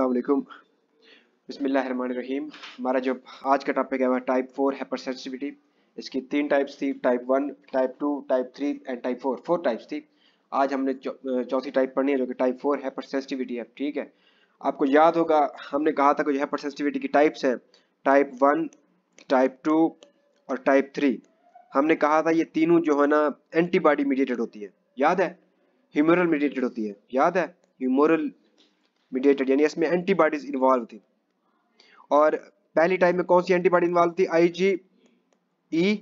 अस्सलाम बसमीम हमारा जो आज का टॉपिक है वह टाइप फोर हाइपर सेंसिटिविटी इसकी तीन टाइप्स थी type one type two type three and type four four types थी आज हमने चौथी टाइप पढ़नी है जो कि टाइप फोर हाइपर सेंसिटिविटी है ठीक है आपको याद होगा हमने कहा था कि जो हाइपर सेंसिटिविटी की टाइप्स हैं टाइप वन टाइप टू और टाइप थ्री हमने कहा था ये तीनों जो है ना एंटीबॉडी मीडिएटेड होती है याद है ह्यूमरल मीडिएटेड होती है याद है ह्यूमरल मीडिएटेड यानी इसमें एंटीबॉडीज इन्वॉल्व थी और पहली टाइम में कौन सी एंटीबॉडी इन्वॉल्व थी आई जी ई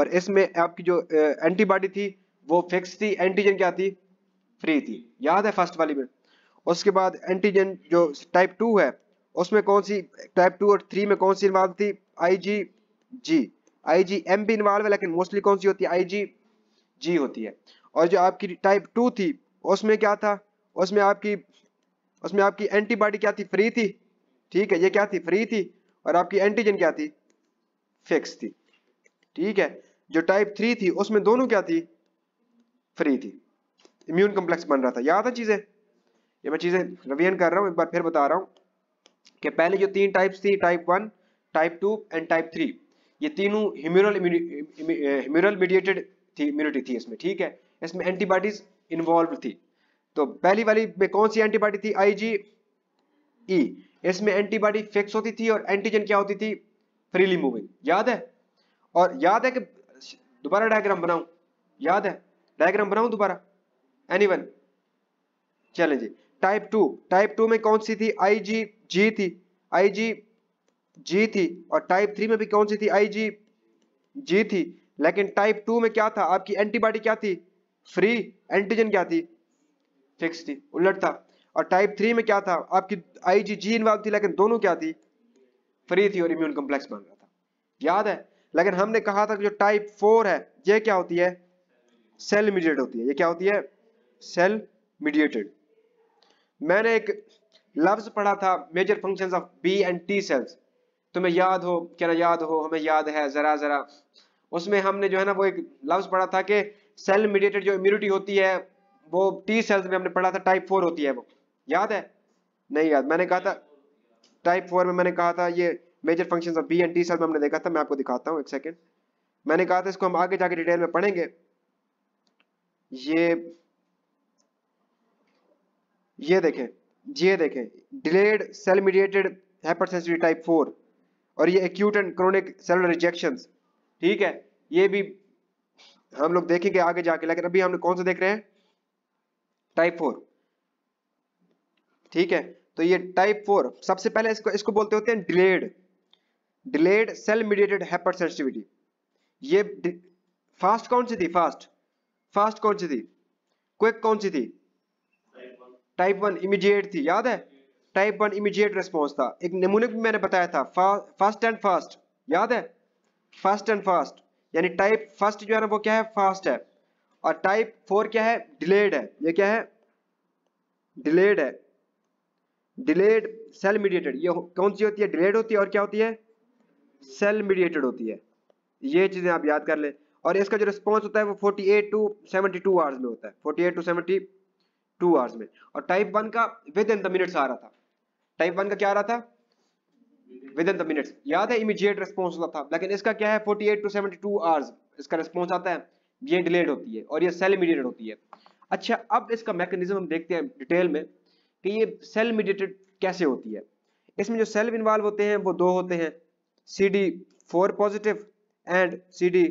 और इसमें आपकी जो एंटीबॉडी थी वो फिक्स थी एंटीजन क्या थी फ्री थी याद है फर्स्ट वाली में उसके बाद एंटीजन जो टाइप टू है उसमें कौन सी टाइप टू और थ्री में कौन सी इन्वॉल्व थी आई जी जी आई जी एम भी इन्वॉल्व है लेकिन मोस्टली कौन सी होती है आई जी जी होती है और जो आपकी टाइप टू थी उसमें क्या था उसमें आपकी उसमें आपकी एंटीबॉडी क्या थी फ्री थी ठीक है ये क्या थी फ्री थी और आपकी एंटीजन क्या थी फिक्स थी ठीक है जो टाइप थ्री थी उसमें दोनों क्या थी फ्री थी इम्यून कम्प्लेक्स बन रहा था याद है चीजें ये मैं चीजें रिवियन कर रहा हूं एक बार फिर बता रहा हूँ कि पहले जो तीन टाइप्स थी type one type two and type three ये तीनों ह्यूमरल ह्यूमरल मीडिएटेड थी इम्यूनिटी थी इसमें ठीक है इसमें एंटीबॉडीज इन्वॉल्व थी तो पहली वाली में कौन सी एंटीबॉडी थी आईजी ई e. इसमें एंटीबॉडी फिक्स होती थी और एंटीजन क्या होती थी फ्रीली मूविंग याद है और याद है कि दोबारा डायग्राम बनाऊं याद है डायग्राम बनाऊं दोबारा एनीवन चले जी टाइप टू टाइप टू में कौन सी थी आई जी जी थी आई जी जी थी और टाइप थ्री में भी कौन सी थी आई जी जी थी लेकिन टाइप टू में क्या था आपकी एंटीबॉडी क्या थी फ्री एंटीजन क्या थी फिक्स थी उलट था और टाइप थ्री में क्या था आपकी आई जी जी इन्वॉल्व थी लेकिन दोनों क्या थी फ्री थी और इम्यून कम्प्लेक्स बन रहा था याद है लेकिन हमने कहा था कि जो टाइप फोर है ये क्या होती है सेल मीडिएटेड होती है ये क्या होती है सेल मीडिएटेड मैंने एक लफ्ज पढ़ा था major functions of B and T cells तुम्हें याद हो क्या ना याद हो हमें याद है जरा जरा उसमें हमने जो है ना वो एक लफ्ज पढ़ा था कि सेल मीडिएटेड जो इम्यूनिटी होती है वो टी सेल्स में हमने पढ़ा था टाइप फोर होती है वो याद है नहीं याद मैंने कहा था टाइप फोर में मैंने कहा था ये major functions of B and T cells में हमने देखा था मैं आपको दिखाता हूँ एक सेकेंड मैंने कहा था इसको हम आगे जाके डिटेल में पढ़ेंगे ये ये देखें ये देखें delayed cell mediated hypersensitive type four और ये acute and chronic cellular rejection ठीक है ये भी हम लोग देखेंगे आगे जाके लेकिन अभी हम लोग कौन सा देख रहे हैं टाइप फोर ठीक है तो ये टाइप फोर सबसे पहले इसको इसको बोलते होते हैं delayed delayed cell mediated hyper sensitivity ये फास्ट कौन सी थी फास्ट फास्ट कौन सी थी क्विक कौन सी थी टाइप वन इमीडिएट थी याद है टाइप वन इमीडिएट रिस्पॉन्स था एक नमूने भी मैंने बताया था फास्ट एंड फास्ट याद है फास्ट एंड फास्ट यानी टाइप फर्स्ट जो है ना वो क्या है फास्ट है और टाइप फोर क्या है डिलेड है ये क्या है डिलेड है डिलेड सेल मीडिएटेड ये कौन सी होती है डिलेड होती है और क्या होती है सेल मीडिएटेड होती है ये चीज़ें आप याद कर लें और इसका जो रिस्पॉन्स होता है वो 48 टू 72 आवर्स में होता है 48 टू 72 आवर्स में और टाइप वन का विद इन द मिनट्स आ रहा था टाइप वन का क्या आ रहा था विद इन द मिनट्स याद है इमीजिएट रिस्पॉन्स होता था लेकिन इसका क्या है 48 टू 72 आवर्स इसका रिस्पॉन्स आता है ये डिलेड होती है और ये सेल मीडिएटेड होती है अच्छा अब इसका मैकेनिज्म हम देखते हैं डिटेल में कि ये सेल मीडिएटेड कैसे होती है इसमें जो सेल इन्वॉल्व होते हैं वो दो होते हैं C D four positive and C D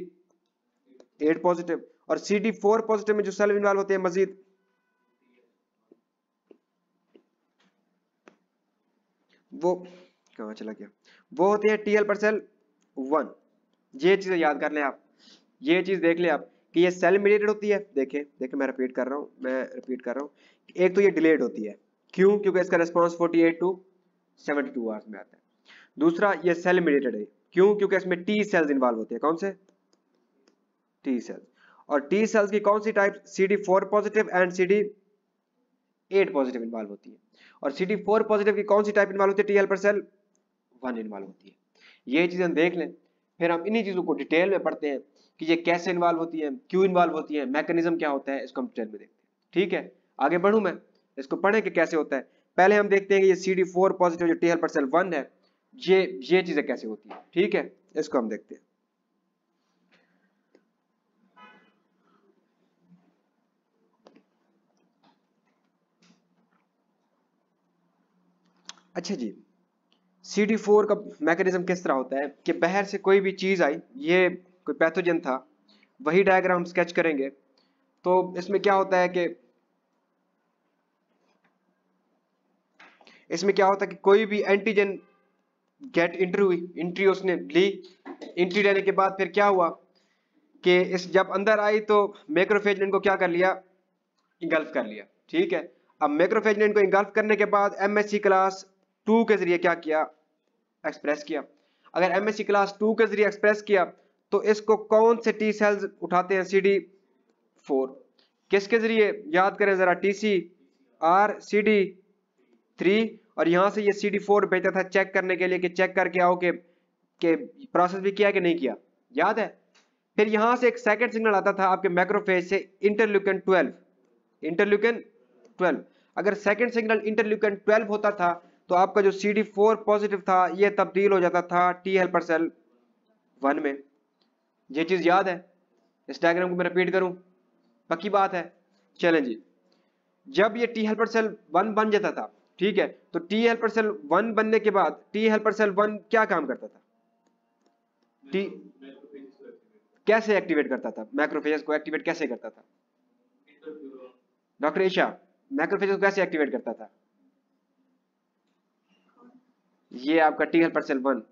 eight positive और सी डी फोर पॉजिटिव में जो सेल इन्वॉल्व होते हैं मजीद वो कहा चला गया वो होते हैं टीएल पर सेल वन ये चीजें याद कर लें आप ये चीज देख लें आप कि ये सेल मीडिएटेड होती है देखें देखें मैं रिपीट कर रहा हूँ मैं रिपीट कर रहा हूँ एक तो ये डिलेड होती है क्यों क्योंकि इसका response forty eight to seventy two hours में आता है दूसरा ये सेल मीडिएटेड है क्यों क्योंकि इसमें टी सेल्स इन्वॉल्व होती है कौन से टी सेल्स और टी सेल्स की कौन सी type C D four positive and C D eight positive involve होती है और सी डी फोर पॉजिटिव की कौन सी टाइप इन्वॉल्व होती है T helper cell one involve होती है ये चीजें देख लें फिर हम इन्हीं चीज़ों को डिटेल में पढ़ते हैं कि ये कैसे इन्वॉल्व होती है क्यों इन्वॉल्व होती है मैकेनिज्म क्या होता है इसको हम डिटेल में देखते हैं ठीक है आगे बढ़ू मैं इसको पढ़े कि कैसे होता है पहले हम देखते हैं कि ये सी डी फोर पॉजिटिव जो टी हेल्पर सेल वन है ये ये चीजें कैसे होती है ठीक है इसको हम देखते हैं अच्छा जी सी डी फोर का मैकेनिज्म किस तरह होता है कि बाहर से कोई भी चीज आई ये कोई पैथोजन था वही डायग्राम स्केच करेंगे तो इसमें क्या होता है कि इसमें क्या होता है कि कोई भी एंटीजन गेट इंट्री हुई इंट्री उसने ली इंट्री लेने के बाद फिर क्या हुआ कि इस जब अंदर आई तो मैक्रोफेज को क्या कर लिया इंगल्फ कर लिया ठीक है अब मैक्रोफेज को इंगल्फ करने के बाद एम क्लास टू के जरिए क्या किया एक्सप्रेस किया अगर एम क्लास टू के जरिए एक्सप्रेस किया तो इसको कौन से टी सेल्स उठाते हैं सी डी फोर किसके जरिए याद करें जरा T C R C D three और यहां से ये सी डी फोर भेजता था चेक करने के लिए कि चेक करके आओ के, के प्रोसेस भी किया कि नहीं किया याद है फिर यहां से एक सेकेंड सिग्नल आता था आपके मैक्रोफेज से इंटरल्यूकन ट्वेल्व इंटरल्यूकन ट्वेल्व अगर सेकेंड सिग्नल इंटरल्यूकन ट्वेल्व होता था तो आपका जो सी डी फोर पॉजिटिव था ये तब्दील हो जाता था टी हेल्पर सेल वन में ये चीज़ याद है इस डायग्राम को मैं रिपीट करूं पक्की बात है चलें जी जब ये टी हेल्पर सेल वन बन जाता था ठीक है तो टी हेल्पर सेल वन बनने के बाद टी हेल्पर सेल वन क्या काम करता था टी कैसे एक्टिवेट करता था माइक्रोफेज को एक्टिवेट कैसे करता था डॉक्टर ईशा माइक्रोफेज को कैसे एक्टिवेट करता था ये आपका टी हेल्पर सेल वन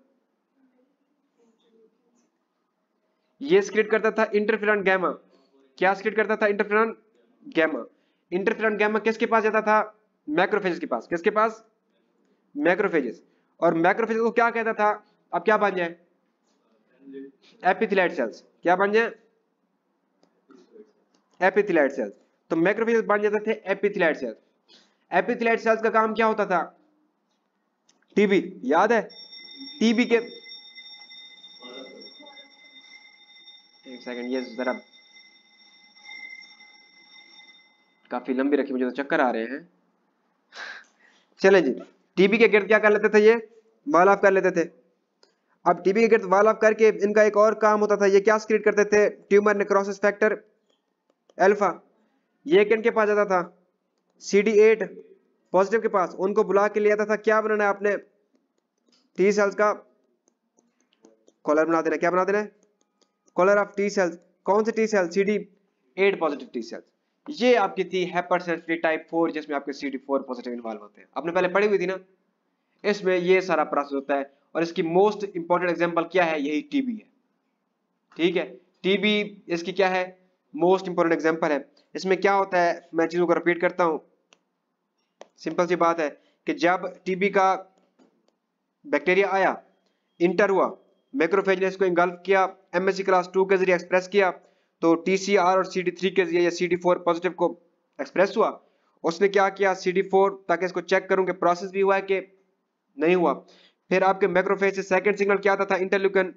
ये स्क्रिएट करता था इंटरफेरॉन गैमा क्या स्क्रिएट करता था इंटरफेरॉन गैमा इंटरफेरॉन गैमा किसके पास जाता था मैक्रोफेजेस के पास किसके पास मैक्रोफेजेस और मैक्रोफेजेस को क्या कहता था अब क्या बन जाए एपिथिलाइट सेल्स क्या बन जाए एपिथिलाइट सेल्स तो मैक्रोफेजेस बन जाते थे एपिथिलाइट सेल्स एपिथिलाइट सेल्स का काम क्या होता था टीबी याद है टीबी के एक सेकंड ये ज़रा काफ़ी लंबी रखी मुझे तो चक्कर आ रहे हैं चले जी टीबी के गिर्द क्या कर लेते थे ये वाल ऑफ कर लेते थे अब टीबी के गिर्द वाल ऑफ करके इनका एक और काम होता था ये क्या स्क्रीट करते थे ट्यूमर नेक्रोसिस फैक्टर अल्फा ये किन के पास जाता था सी डी एट पॉजिटिव के पास उनको बुला के ले आता था क्या बनाना है आपने टी सेल्स का कॉलर बना देना क्या बना देना है कलर ऑफ टी सेल्स कौन से T cells CD eight positive T cells ये आपकी थी hyper cell free type four जिसमें आपके C D four positive involve होते हैं आपने पहले पढ़ी हुई थी ना इसमें ये सारा प्रोसेस होता है और इसकी मोस्ट इंपॉर्टेंट एग्जाम्पल क्या है यही टीबी है ठीक है टीबी इसकी क्या है मोस्ट इंपॉर्टेंट एग्जाम्पल है इसमें क्या होता है मैं चीजों को रिपीट करता हूं सिंपल सी बात है कि जब टीबी का बैक्टीरिया आया इंटर हुआ मैक्रोफेज ने इसको इंगल्फ किया एमएससी क्लास टू के जरिए एक्सप्रेस किया तो टीसीआर और सी थ्री के जरिए या सी डी फोर पॉजिटिव को एक्सप्रेस हुआ उसने क्या किया सी डी फोर ताकि इसको चेक करूँ कि प्रोसेस भी हुआ है कि नहीं हुआ फिर आपके मैक्रोफेज से सेकेंड सिग्नल क्या आता था इंटरल्यूकन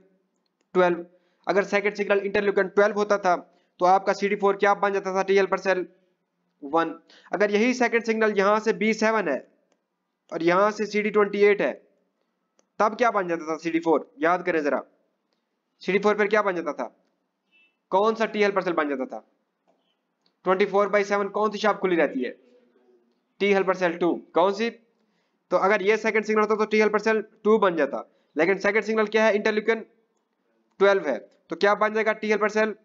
ट्वेल्व अगर सेकेंड सिग्नल इंटरल्यूकन ट्वेल्व होता था तो आपका सी डी फोर क्या बन जाता था T helper cell one अगर यही सेकेंड सिग्नल यहाँ से बी सेवन है और यहाँ से सी डी ट्वेंटी एट है तब क्या बन जाता था सी डी फोर याद करें जरा सी डी फोर पर क्या बन जाता था कौन सा टी एल पर सेल बन जाता था ट्वेंटी फोर बाई सेवन कौन सी शॉप खुली रहती है टी हेल्पर सेल टू कौन सी तो अगर ये सेकंड सिग्नल होता तो टी हेल्पर सेल टू बन जाता लेकिन सेकंड सिग्नल क्या है इंटरल्यूकन ट्वेल्व है तो क्या बन जाएगा T helper cell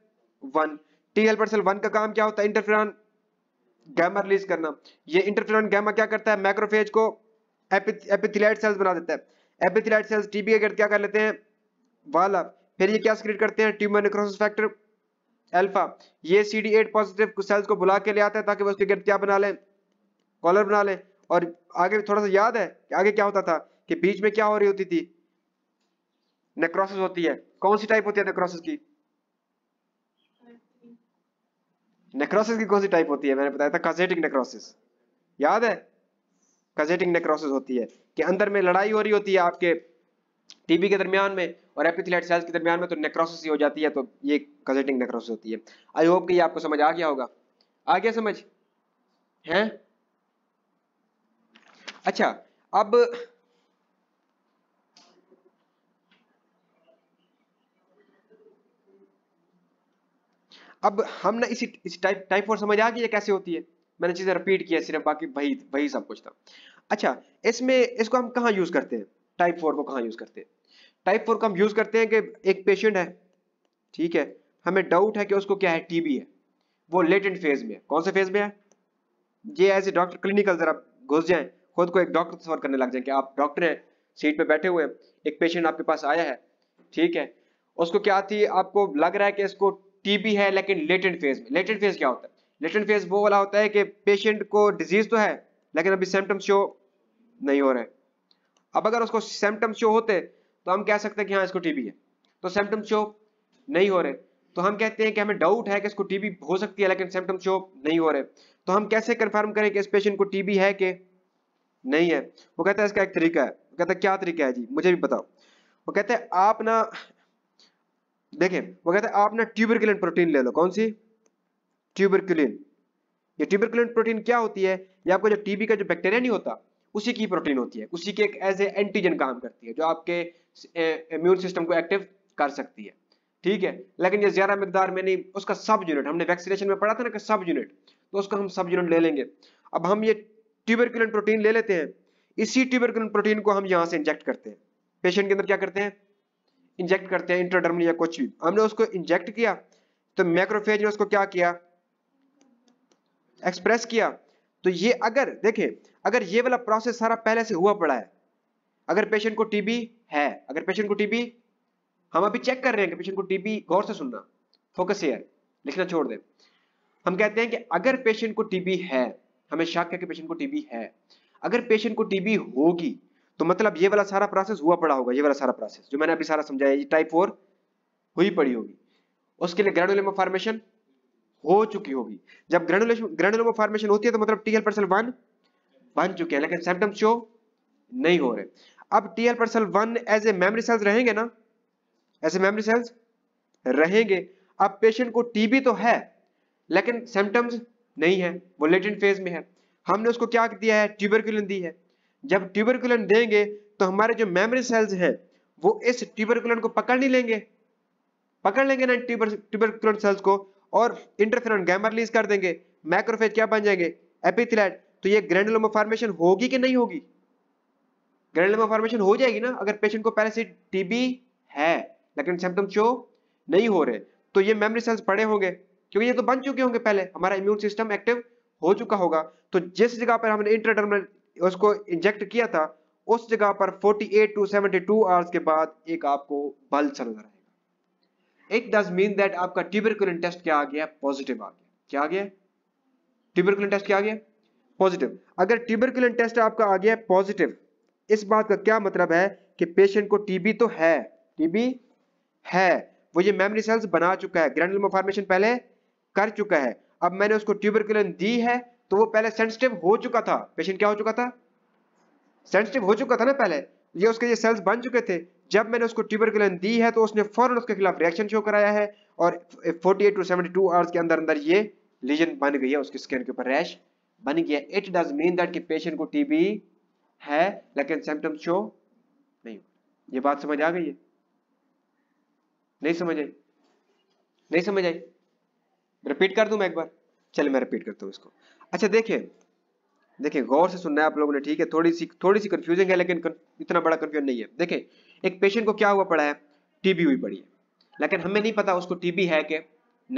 one T helper cell one का काम क्या होता है इंटरफ्रान गैमा रिलीज करना ये इंटरफ्रान गैमा क्या करता है मैक्रोफेज को एपिथिलाइट सेल्स बना देता है एपिथिलाइट सेल्स टीबी के क्या कर लेते हैं वाला फिर ये क्या क्रिएट करते हैं ट्यूमर नेक्रोसिस फैक्टर अल्फा ये C D eight positive cells को बुला के ले आता है ताकि वो उसके गिरद क्या बना लें कॉलर बना लें और आगे थोड़ा सा याद है कि आगे क्या होता था कि बीच में क्या हो रही होती थी नेक्रोसिस होती है कौन सी टाइप होती है नेक्रोसिस की नेक्रोसिस की कौन सी टाइप होती है मैंने बताया था कजेटिक नेक्रोसिस याद है कजेटिक नेक्रोसिस होती है कि अंदर में लड़ाई हो रही होती है आपके टीबी के दरमियान में और एपिथिलाइट सेल्स के दरमियान में तो नेक्रोसिस ही हो जाती है तो ये कजेटिंग नेक्रोसिस होती है आई होप कि ये आपको समझ आ गया होगा आ गया समझ हैं अच्छा अब अब हम ना इसी इस टाइप टाइप फोर समझ आ गई कैसे होती है मैंने चीजें रिपीट किया सिर्फ बाकी वही वही सब कुछ था अच्छा इसमें इसको हम कहाँ यूज करते हैं टाइप फोर को कहाँ यूज करते हैं टाइप फोर का हम यूज करते हैं कि एक पेशेंट है ठीक है हमें डाउट है कि उसको क्या है टीबी है वो लेटेंट फेज में है कौन से फेज में है ये ऐसे डॉक्टर क्लिनिकल जरा घुस जाए खुद को एक डॉक्टर तस्वर करने लग जाए कि आप डॉक्टर हैं सीट पे बैठे हुए एक पेशेंट आपके पास आया है ठीक है उसको क्या थी आपको लग रहा है कि इसको टीबी है लेकिन लेटेंट फेज में लेटेंट फेज क्या होता है लेटेंट फेज वो वाला होता है कि पेशेंट को डिजीज तो है लेकिन अभी सिम्टम्स शो नहीं हो रहे अब अगर उसको सिम्टम्स शो होते तो हम कह सकते हैं कि हाँ इसको टीबी है तो सिम्टम शो नहीं हो रहे तो हम कहते हैं कि हमें डाउट है कि इसको टीबी हो सकती है लेकिन सिम्टम शो नहीं हो रहे तो हम कैसे कंफर्म करें कि इस पेशेंट को टीबी है कि नहीं है वो कहता है इसका एक तरीका है वो कहता है क्या तरीका है जी मुझे भी बताओ वो कहते हैं आप ना देखें वो कहते हैं आप ना ट्यूबरकुलिन प्रोटीन ले लो कौन सी ट्यूबरकुलिन ये ट्यूबरकुलिन प्रोटीन क्या होती है ये आपको जो टीबी का जो बैक्टीरिया नहीं होता उसी की प्रोटीन होती है उसी की एक एज ए एंटीजन काम करती है जो आपके इम्यून सिस्टम को एक्टिव कर सकती है ठीक है लेकिन ये ज्यादा मकदार में नहीं उसका सब यूनिट हमने वैक्सीनेशन में पढ़ा था ना कि सब यूनिट तो उसका हम सब यूनिट ले लेंगे अब हम ये ट्यूबरकुलन प्रोटीन ले लेते हैं इसी ट्यूबरकुलन प्रोटीन को हम यहाँ से इंजेक्ट करते हैं पेशेंट के अंदर क्या करते हैं इंजेक्ट करते हैं इंट्रोडर्मल या कुछ भी हमने उसको इंजेक्ट किया तो मैक्रोफेज ने उसको क्या किया एक्सप्रेस किया तो ये अगर देखें अगर ये वाला प्रोसेस सारा पहले से हुआ पड़ा है अगर पेशेंट को टीबी है अगर पेशेंट को टीबी हम अभी चेक कर रहे हैं कि पेशेंट को टीबी गौर से सुनना फोकस एयर लिखना छोड़ दे हम कहते हैं कि अगर पेशेंट को टीबी है हमें शक है कि पेशेंट को टीबी है अगर पेशेंट को टीबी होगी तो मतलब ये वाला सारा प्रोसेस हुआ पड़ा होगा ये वाला सारा प्रोसेस जो मैंने अभी सारा समझाया ये टाइप फोर हुई पड़ी होगी उसके लिए ग्रेनुलोमा फॉर्मेशन हो चुकी होगी जब ग्रेनुलेशन फॉर्मेशन होती है तो मतलब टीएल पर्सन वन बन चुके हैं लेकिन सिम्टम्स शो नहीं हो रहे अब T helper cell one as a memory cells रहेंगे ना ऐसे मेमरी सेल्स रहेंगे अब पेशेंट को टीबी तो है लेकिन सिम्टम्स नहीं है वो लेटेंट फेज में है हमने उसको क्या दिया है ट्यूबरकुलिन दी है जब ट्यूबरकुलिन देंगे तो हमारे जो मेमोरी सेल्स हैं वो इस ट्यूबरकुलन को पकड़ नहीं लेंगे पकड़ लेंगे ना ट्यूबर ट्यूबरकुलन सेल्स को और इंटरफेरॉन गैमा रिलीज कर देंगे मैक्रोफेज क्या बन जाएंगे एपिथिलाइट तो ये ग्रैंडुलोमा फॉर्मेशन होगी कि नहीं होगी ग्रैनुलर में फॉर्मेशन हो जाएगी ना अगर पेशेंट को पहले से टीबी है लेकिन सिम्टम शो नहीं हो रहे तो ये मेमोरी सेल्स बड़े होंगे क्योंकि ये तो बन चुके होंगे पहले हमारा इम्यून सिस्टम एक्टिव हो चुका होगा तो जिस जगह पर हमने इंट्राडर्मल उसको इंजेक्ट किया था उस जगह पर 48 टू 72 आवर्स के बाद एक आपको बल्ब सा नजर आएगा इट डज मीन दैट आपका ट्यूबरकुलिन टेस्ट क्या आ गया पॉजिटिव आ गया क्या आ गया ट्यूबरकुलिन टेस्ट क्या आ गया पॉजिटिव अगर ट्यूबरकुलिन टेस्ट आपका आ गया पॉजिटिव इस बात का क्या मतलब है कि पेशेंट को टीबी तो है टीबी है वो ये मेमोरी सेल्स बना चुका है ग्रैंडुलम फॉर्मेशन पहले कर चुका है अब मैंने उसको ट्यूबरकुलिन दी है तो वो पहले सेंसिटिव हो चुका था पेशेंट क्या हो चुका था सेंसिटिव हो चुका था ना पहले ये उसके ये सेल्स बन चुके थे जब मैंने उसको ट्यूबरकुलिन दी है तो उसने फौरन उसके खिलाफ रिएक्शन शो कराया है और 48 टू 72 आवर्स के अंदर अंदर ये लीजन बन गई है उसकी स्किन के ऊपर रैश बन गया इट डज मीन दैट कि पेशेंट को टीबी है लेकिन सिम्टम शो नहीं ये बात समझ आ गई है नहीं समझ आई नहीं समझ आई रिपीट कर दू मैं एक बार चल मैं रिपीट करता हूँ इसको अच्छा देखिए देखिए गौर से सुनना है आप लोगों ने ठीक है थोड़ी सी थोड़ी सी कंफ्यूजिंग है लेकिन इतना बड़ा कंफ्यूजन नहीं है देखिए एक पेशेंट को क्या हुआ पड़ा है टीबी हुई पड़ी है लेकिन हमें नहीं पता उसको टीबी है कि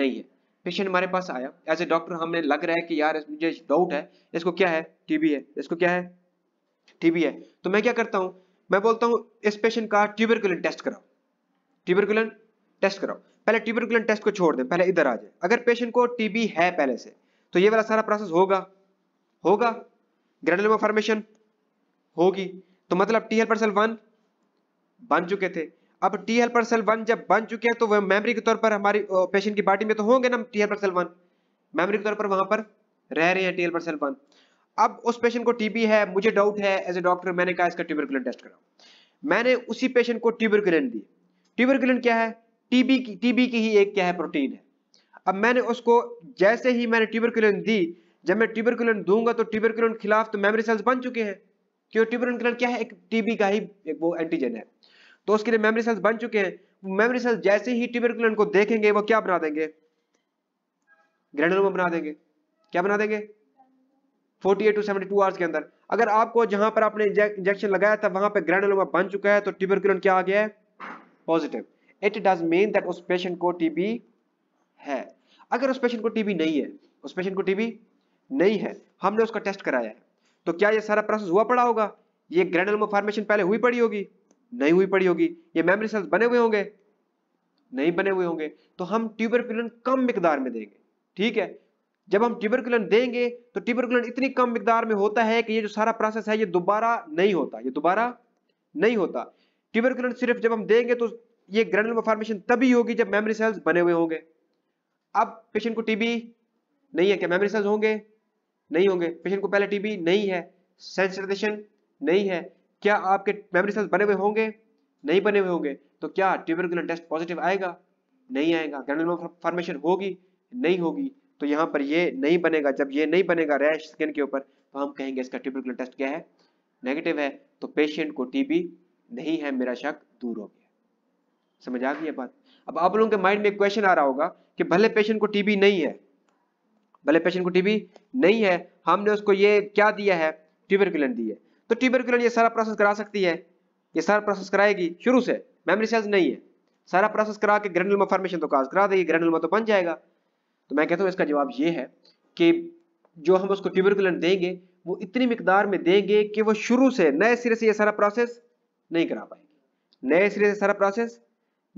नहीं है पेशेंट हमारे पास आया एज ए डॉक्टर हमें लग रहा है कि यार मुझे डाउट है इसको क्या है टीबी है इसको क्या है टीबी है तो मैं क्या करता हूं मैं बोलता हूं इस पेशेंट का ट्यूबरकुलन टेस्ट कराओ ट्यूबरकुलन टेस्ट कराओ पहले ट्यूबरकुलन टेस्ट को छोड़ दें पहले इधर आ जाए अगर पेशेंट को टीबी है पहले से तो ये वाला सारा प्रोसेस होगा होगा ग्रेनुलम फॉर्मेशन होगी तो मतलब टी हेल्पर सेल वन बन चुके थे अब टी हेल्पर सेल वन जब बन चुके हैं तो वह मेमोरी के तौर पर हमारी पेशेंट की बॉडी में तो होंगे ना T helper cell one memory के तौर पर वहां पर रह रहे हैं टी हेल्पर सेल वन अब उस पेशेंट को टीबी है मुझे डाउट है एज ए डॉक्टर मैंने कहा इसका ट्यूबरकुलन टेस्ट कराओ मैंने उसी पेशेंट को ट्यूबरकुलन दी ट्यूबरकुलन क्या है टीबी की टीबी की ही एक क्या है प्रोटीन है अब मैंने उसको जैसे ही मैंने ट्यूबरकुलन दी जब मैं ट्यूबरकुलन दूंगा तो ट्यूबरकुलन के खिलाफ तो मेमोरी सेल्स बन चुके हैं क्यों ट्यूबरकुलन क्या है एक टीबी का ही एक वो एंटीजन है तो उसके लिए मेमोरी सेल्स बन चुके हैं मेमोरी सेल्स जैसे ही ट्यूबरकुलन को देखेंगे वो क्या बना देंगे ग्रेनुलोमा बना देंगे क्या बना देंगे 48 टू 72 आवर्स के अंदर अगर आपको जहां पर आपने इंजेक्शन लगाया था वहां पर ग्रैनुलोमा बन चुका है तो ट्यूबरकुलन क्या आ गया है positive it does mean that उस पेशेंट को टीबी है अगर उस पेशेंट को टीबी नहीं है उस पेशेंट को टीबी नहीं है हमने उसका टेस्ट कराया है तो क्या ये सारा प्रोसेस हुआ पड़ा होगा ये ग्रैनुलोमा फॉर्मेशन पहले हुई पड़ी होगी नहीं हुई पड़ी होगी ये मेमोरी सेल्स बने हुए होंगे नहीं बने हुए होंगे तो हम ट्यूबरकुलन कम मिकदार में देंगे ठीक है जब हम ट्यूबरकुलन देंगे तो ट्यूबरकुलन इतनी कम मकदार में होता है कि ये जो सारा प्रोसेस है ये दोबारा नहीं होता ये दोबारा नहीं होता ट्यूबरकुलन सिर्फ जब हम देंगे तो ये ग्रेनुलर फॉर्मेशन तभी होगी जब मेमोरी सेल्स बने हुए होंगे अब पेशेंट को टीबी नहीं है क्या मेमोरी सेल्स होंगे नहीं होंगे पेशेंट को पहले टीबी नहीं है सेंसिटाइजेशन नहीं है क्या आपके मेमोरी सेल्स बने हुए होंगे नहीं बने हुए होंगे तो क्या ट्यूबरकुलन टेस्ट पॉजिटिव आएगा नहीं आएगा ग्रेनुलर फॉर्मेशन होगी नहीं होगी तो यहाँ पर ये नहीं बनेगा जब ये नहीं बनेगा रैश स्किन के ऊपर तो हम कहेंगे इसका ट्यूबिकुलर टेस्ट क्या है नेगेटिव है तो पेशेंट को टीबी नहीं है मेरा शक दूर हो गया समझ आ गई बात अब आप लोगों के माइंड में क्वेश्चन आ रहा होगा कि भले पेशेंट को टीबी नहीं है भले पेशेंट को टीबी नहीं है हमने उसको ये क्या दिया है ट्यूबरकुलन दी है तो ट्यूबरकुलन ये सारा प्रोसेस करा सकती है ये सारा प्रोसेस कराएगी शुरू से मेमोरी सेल्स नहीं है सारा प्रोसेस करा के ग्रेनुलमा फॉर्मेशन तो काज करा देगी ग्रेनुलमा तो बन जाएगा तो मैं कहता हूँ इसका जवाब ये है कि जो हम उसको ट्यूबरकुलन देंगे वो इतनी मकदार में देंगे कि वो शुरू से नए सिरे से ये सारा प्रोसेस नहीं करा पाएगी नए सिरे से सारा प्रोसेस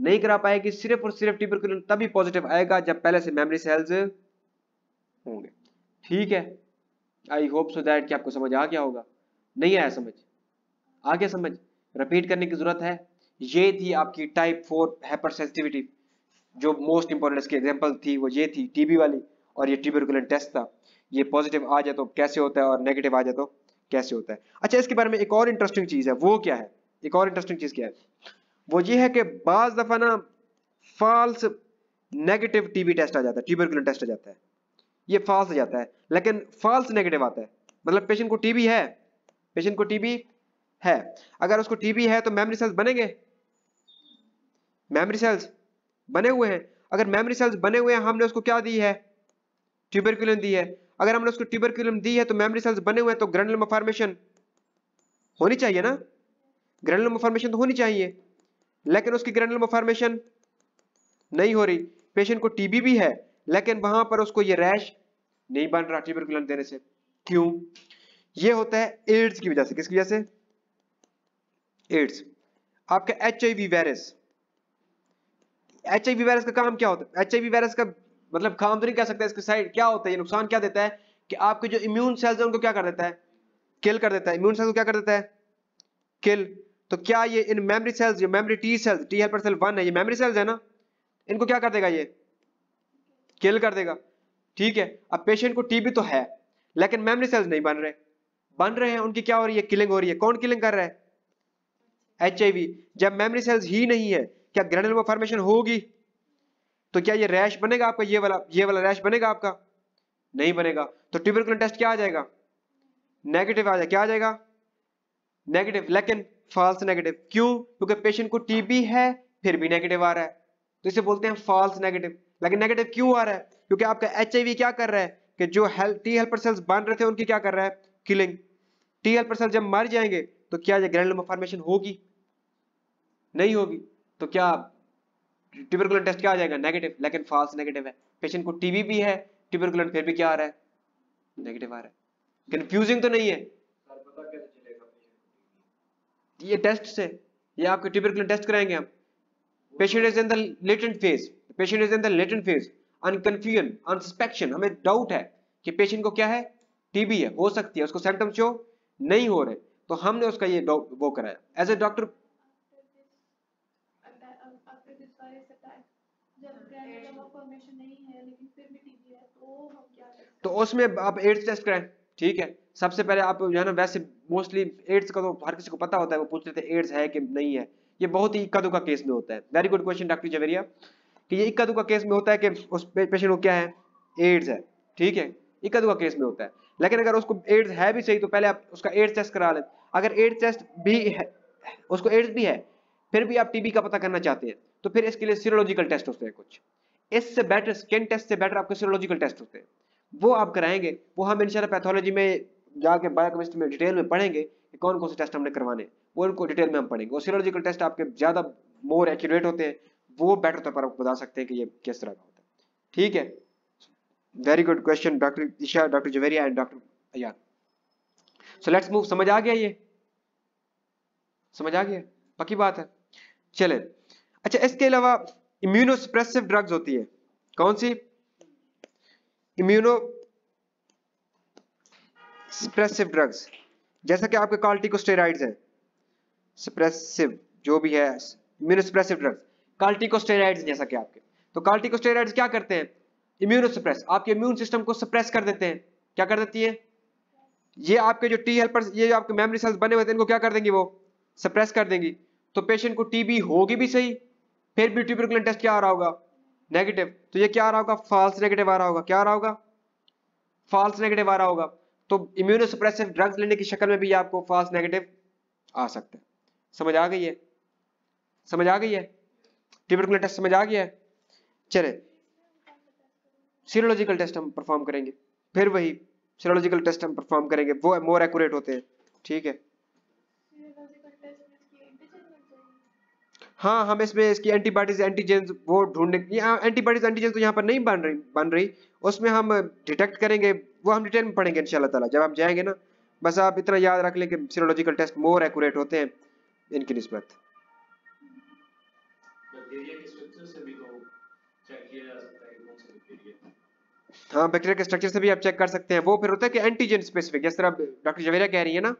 नहीं करा पाएगी सिर्फ और सिर्फ ट्यूबरकुलन तभी पॉजिटिव आएगा जब पहले से मेमरी सेल्स होंगे ठीक है आई होप सो दैट कि आपको समझ आ गया होगा नहीं आया समझ आगे समझ रिपीट करने की जरूरत है ये थी आपकी टाइप फोर हैपर सेंसिटिविटी जो मोस्ट इंपॉर्टेंट इसकी एग्जाम्पल थी वो ये थी टीबी वाली और ये ट्यूबरकुलिन टेस्ट था ये पॉजिटिव आ जाए तो कैसे होता है और नेगेटिव आ जाए तो कैसे होता है अच्छा इसके बारे में एक और इंटरेस्टिंग चीज़ है वो क्या है एक और इंटरेस्टिंग चीज़ क्या है वो ये है कि बाज दफ़ा ना फॉल्स नेगेटिव टीबी टेस्ट आ जाता है ट्यूबरकुलिन टेस्ट आ जाता है ये फॉल्स आ जाता है लेकिन फॉल्स नेगेटिव आता है मतलब पेशेंट को टीबी है पेशेंट को टीबी है अगर उसको टीबी है तो मेमोरी सेल्स बनेंगे मेमोरी सेल्स बने हुए हैं अगर मेमोरी सेल्स बने हुए हैं हमने उसको क्या दी है ट्यूबरक्यूलम दी है अगर हमने उसको ट्यूबरक्यूलम दी है तो मेमोरी सेल्स बने हुए हैं तो ग्रेनुलम फॉर्मेशन होनी चाहिए ना ग्रेनुलम फॉर्मेशन तो होनी चाहिए लेकिन उसकी ग्रेनुलम फॉर्मेशन नहीं हो रही पेशेंट को टीबी भी है लेकिन वहां पर उसको ये रैश नहीं बन रहा ट्यूबरकुलन देने से क्यों ये होता है एड्स की वजह से किसकी वजह से एड्स आपका H I V virus H I virus का काम क्या होता है एच आई वायरस का मतलब काम तो नहीं कह सकता इसके साइड क्या होता है ये नुकसान क्या देता है कि आपके जो इम्यून सेल्स है उनको क्या कर देता है किल कर देता है इम्यून सेल्स को क्या कर देता है किल तो क्या ये इन मेमोरी सेल्स ये memory T cells T helper cell one है ये मेमोरी सेल्स है ना इनको क्या कर देगा ये किल कर देगा ठीक है अब पेशेंट को टीबी तो है लेकिन मेमोरी सेल्स नहीं बन रहे बन रहे हैं उनकी क्या हो रही है किलिंग हो रही है कौन किलिंग कर रहा है एच जब मेमोरी सेल्स ही नहीं है क्या ग्रेनुलर वो फॉर्मेशन होगी तो क्या ये रैश बनेगा आपका ये वाला ये वाला रैश बनेगा आपका नहीं बनेगा तो ट्यूबरकुलर टेस्ट क्या आ जाएगा नेगेटिव आ जाएगा क्या आ जाएगा नेगेटिव लेकिन फॉल्स नेगेटिव क्यों क्योंकि पेशेंट को टीबी है फिर भी नेगेटिव आ रहा है तो इसे बोलते हैं फॉल्स नेगेटिव लेकिन नेगेटिव क्यों आ रहा है क्योंकि आपका एच क्या कर रहा है कि जो हेल, टी हेल्पर सेल्स बन रहे थे उनकी क्या कर रहा है किलिंग टी हेल्पर सेल्स जब मर जाएंगे तो क्या ग्रैंडलोमा फॉर्मेशन होगी नहीं होगी तो क्या ट्यूबरकुलर टेस्ट क्या आ जाएगा नेगेटिव लेकिन फाल्स नेगेटिव है पेशेंट को टीबी भी है ट्यूबरकुलर फिर भी क्या आ रहा है नेगेटिव आ रहा है कंफ्यूजिंग तो नहीं है ये टेस्ट से ये आपके ट्यूबरकुलर टेस्ट कराएंगे हम patient is in the latent phase patient is in the latent phase on confusion on suspicion हमें डाउट है कि पेशेंट को क्या है टीबी है हो सकती है उसको सिम्टम्स शो नहीं हो रहे तो हमने उसका ये वो कराया एज ए डॉक्टर पे डिस्पायरेस हाँ, अटैक तो, तो उसमें आप एड्स टेस्ट कराएं ठीक है सबसे पहले आप जो है ना वैसे मोस्टली एड्स का तो हर किसी को पता होता है वो पूछ लेते हैं एड्स है कि नहीं है ये बहुत ही इक्का दुका केस में होता है very good question doctor Javeria कि ये इक्का दुका केस में होता है कि उस पेशेंट को क्या है एड्स है ठीक है इक्का दुका केस में होता है लेकिन अगर उसको एड्स है भी सही तो पहले आप उसका एड्स टेस्ट करा लें अगर एड्स टेस्ट भी है उसको एड्स भी है फिर भी आप टीबी का पता करना चाहते हैं तो फिर इसके लिए सीरोलॉजिकल टेस्ट होते हैं कुछ इससे बेटर स्किन टेस्ट से बेटर आपके सीरोलॉजिकल टेस्ट होते हैं वो आप कराएंगे वो हम इंशाल्लाह पैथोलॉजी में जाके बायोकेमिस्ट्री में डिटेल में पढ़ेंगे कि कौन कौन से टेस्ट हमने करवाने वो उनको डिटेल में हम पढ़ेंगे और सीरोलॉजिकल टेस्ट आपके ज़्यादा मोर एक्यूरेट होते हैं वो बेटर तौर पर आपको बता सकते हैं कि ये किस तरह का होता है ठीक है very good question doctor Isha doctor Javeria and doctor Ayan so let's move समझ आ गया ये समझ आ गया पक्की बात है चले अच्छा इसके अलावा इम्यूनोसप्रेसिव ड्रग्स होती है कौन सी इम्यूनो सप्रेसिव ड्रग्स जैसा कि आपके कार्टिकोस्टेराइड्स हैं सप्रेसिव जो भी है इम्यूनोसप्रेसिव ड्रग्स कार्टिकोस्टेराइड्स जैसा कि आपके तो कार्टिकोस्टेराइड्स क्या करते हैं इम्यूनोसप्रेस आपके इम्यून सिस्टम को सप्रेस कर देते हैं क्या कर देती है ये आपके जो टी हेल्पर ये जो आपके मेमोरी सेल्स बने हुए थे इनको क्या कर देंगी वो सप्रेस कर देंगी तो पेशेंट को टीबी होगी भी सही फिर भी ट्यूबरकुलर टेस्ट क्या आ रहा होगा नेगेटिव तो ये क्या आ रहा होगा फॉल्स नेगेटिव आ रहा होगा क्या आ रहा होगा फॉल्स नेगेटिव आ रहा होगा तो सप्रेसिव ड्रग्स लेने की शक्ल में भी आपको फॉल्स नेगेटिव आ सकता है समझ आ गई है समझ आ गई है ट्यूबरकुलर टेस्ट समझ आ गया है चले सीरोलॉजिकल टेस्ट हम परफॉर्म करेंगे फिर वही सीरोलॉजिकल टेस्ट हम परफॉर्म करेंगे वो मोर एक्यूरेट होते हैं ठीक है हाँ हम इसमें इसकी एंटीबॉडीज एंटीजेंस वो ढूंढने एंटीबॉडीज एंटीजेंस हाँ, तो यहाँ पर नहीं बन रही बन रही उसमें हम डिटेक्ट करेंगे वो हम डिटेल में पढ़ेंगे इन ताला जब आप जाएंगे ना बस आप इतना याद रख लें कि सीरोलॉजिकल टेस्ट मोर एक्यूरेट होते हैं इनकी नस्बत तो हाँ बैक्टीरिया के स्ट्रक्चर से भी आप चेक कर सकते हैं वो फिर होता है कि एंटीजन स्पेसिफिक जैसे डॉक्टर जवेरा कह रही है ना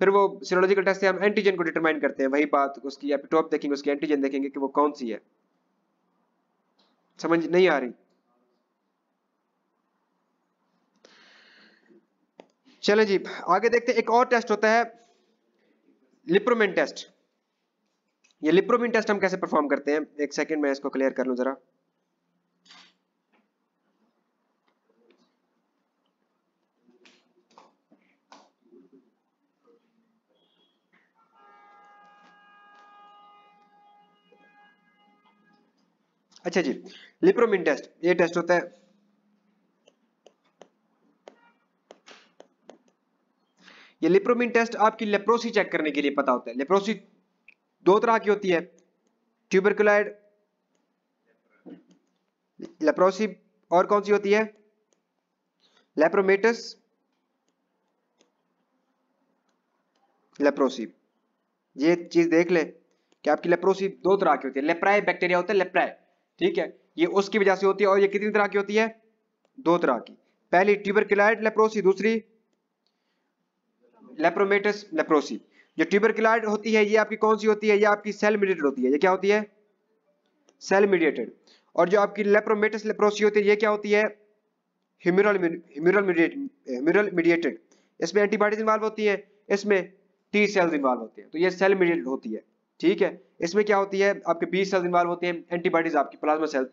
फिर वो सीरोलॉजिकल टेस्ट से हम एंटीजन को डिटरमाइन करते हैं वही बात उसकी एपिटोप देखेंगे उसकी एंटीजन देखेंगे कि वो कौन सी है समझ नहीं आ रही चले जी आगे देखते हैं एक और टेस्ट होता है लिप्रोमिन टेस्ट ये लिप्रोमिन टेस्ट हम कैसे परफॉर्म करते हैं एक सेकंड मैं इसको क्लियर कर लूं जरा अच्छा जी लिप्रोमिन टेस्ट ये टेस्ट होता है ये लिप्रोमिन टेस्ट आपकी लेप्रोसी चेक करने के लिए पता होता है लेप्रोसी दो तरह की होती है ट्यूबरकुलाइड लेप्रोसी और कौन सी होती है लेप्रोमेटस लेप्रोसी ये चीज देख ले कि आपकी लेप्रोसी दो तरह की होती है लेप्राई बैक्टीरिया होता है लेप्राई ठीक है ये उसकी वजह से होती है और ये कितनी तरह की होती है दो तरह की पहली ट्यूबर ट्यूबरकुलाइट लेप्रोसी दूसरी लेप्रोमेटस लेप्रोसी जो ट्यूबर ट्यूबरकुलाइट होती है ये आपकी कौन सी होती है ये आपकी सेल मीडिएटेड होती है ये क्या होती है सेल मीडिएटेड और जो आपकी लेप्रोमेटस लेप्रोसी होती है ये क्या होती है ह्यूमरल ह्यूमरल मीडिएटेड इसमें एंटीबॉडीज इन्वॉल्व तो होती है इसमें टी सेल्स इन्वॉल्व होती है तो ये सेल मीडिएटेड होती है ठीक है इसमें क्या होती है आपके बी सेल्स इन्वॉल्व होते हैं एंटीबॉडीज आपकी प्लाज्मा सेल्स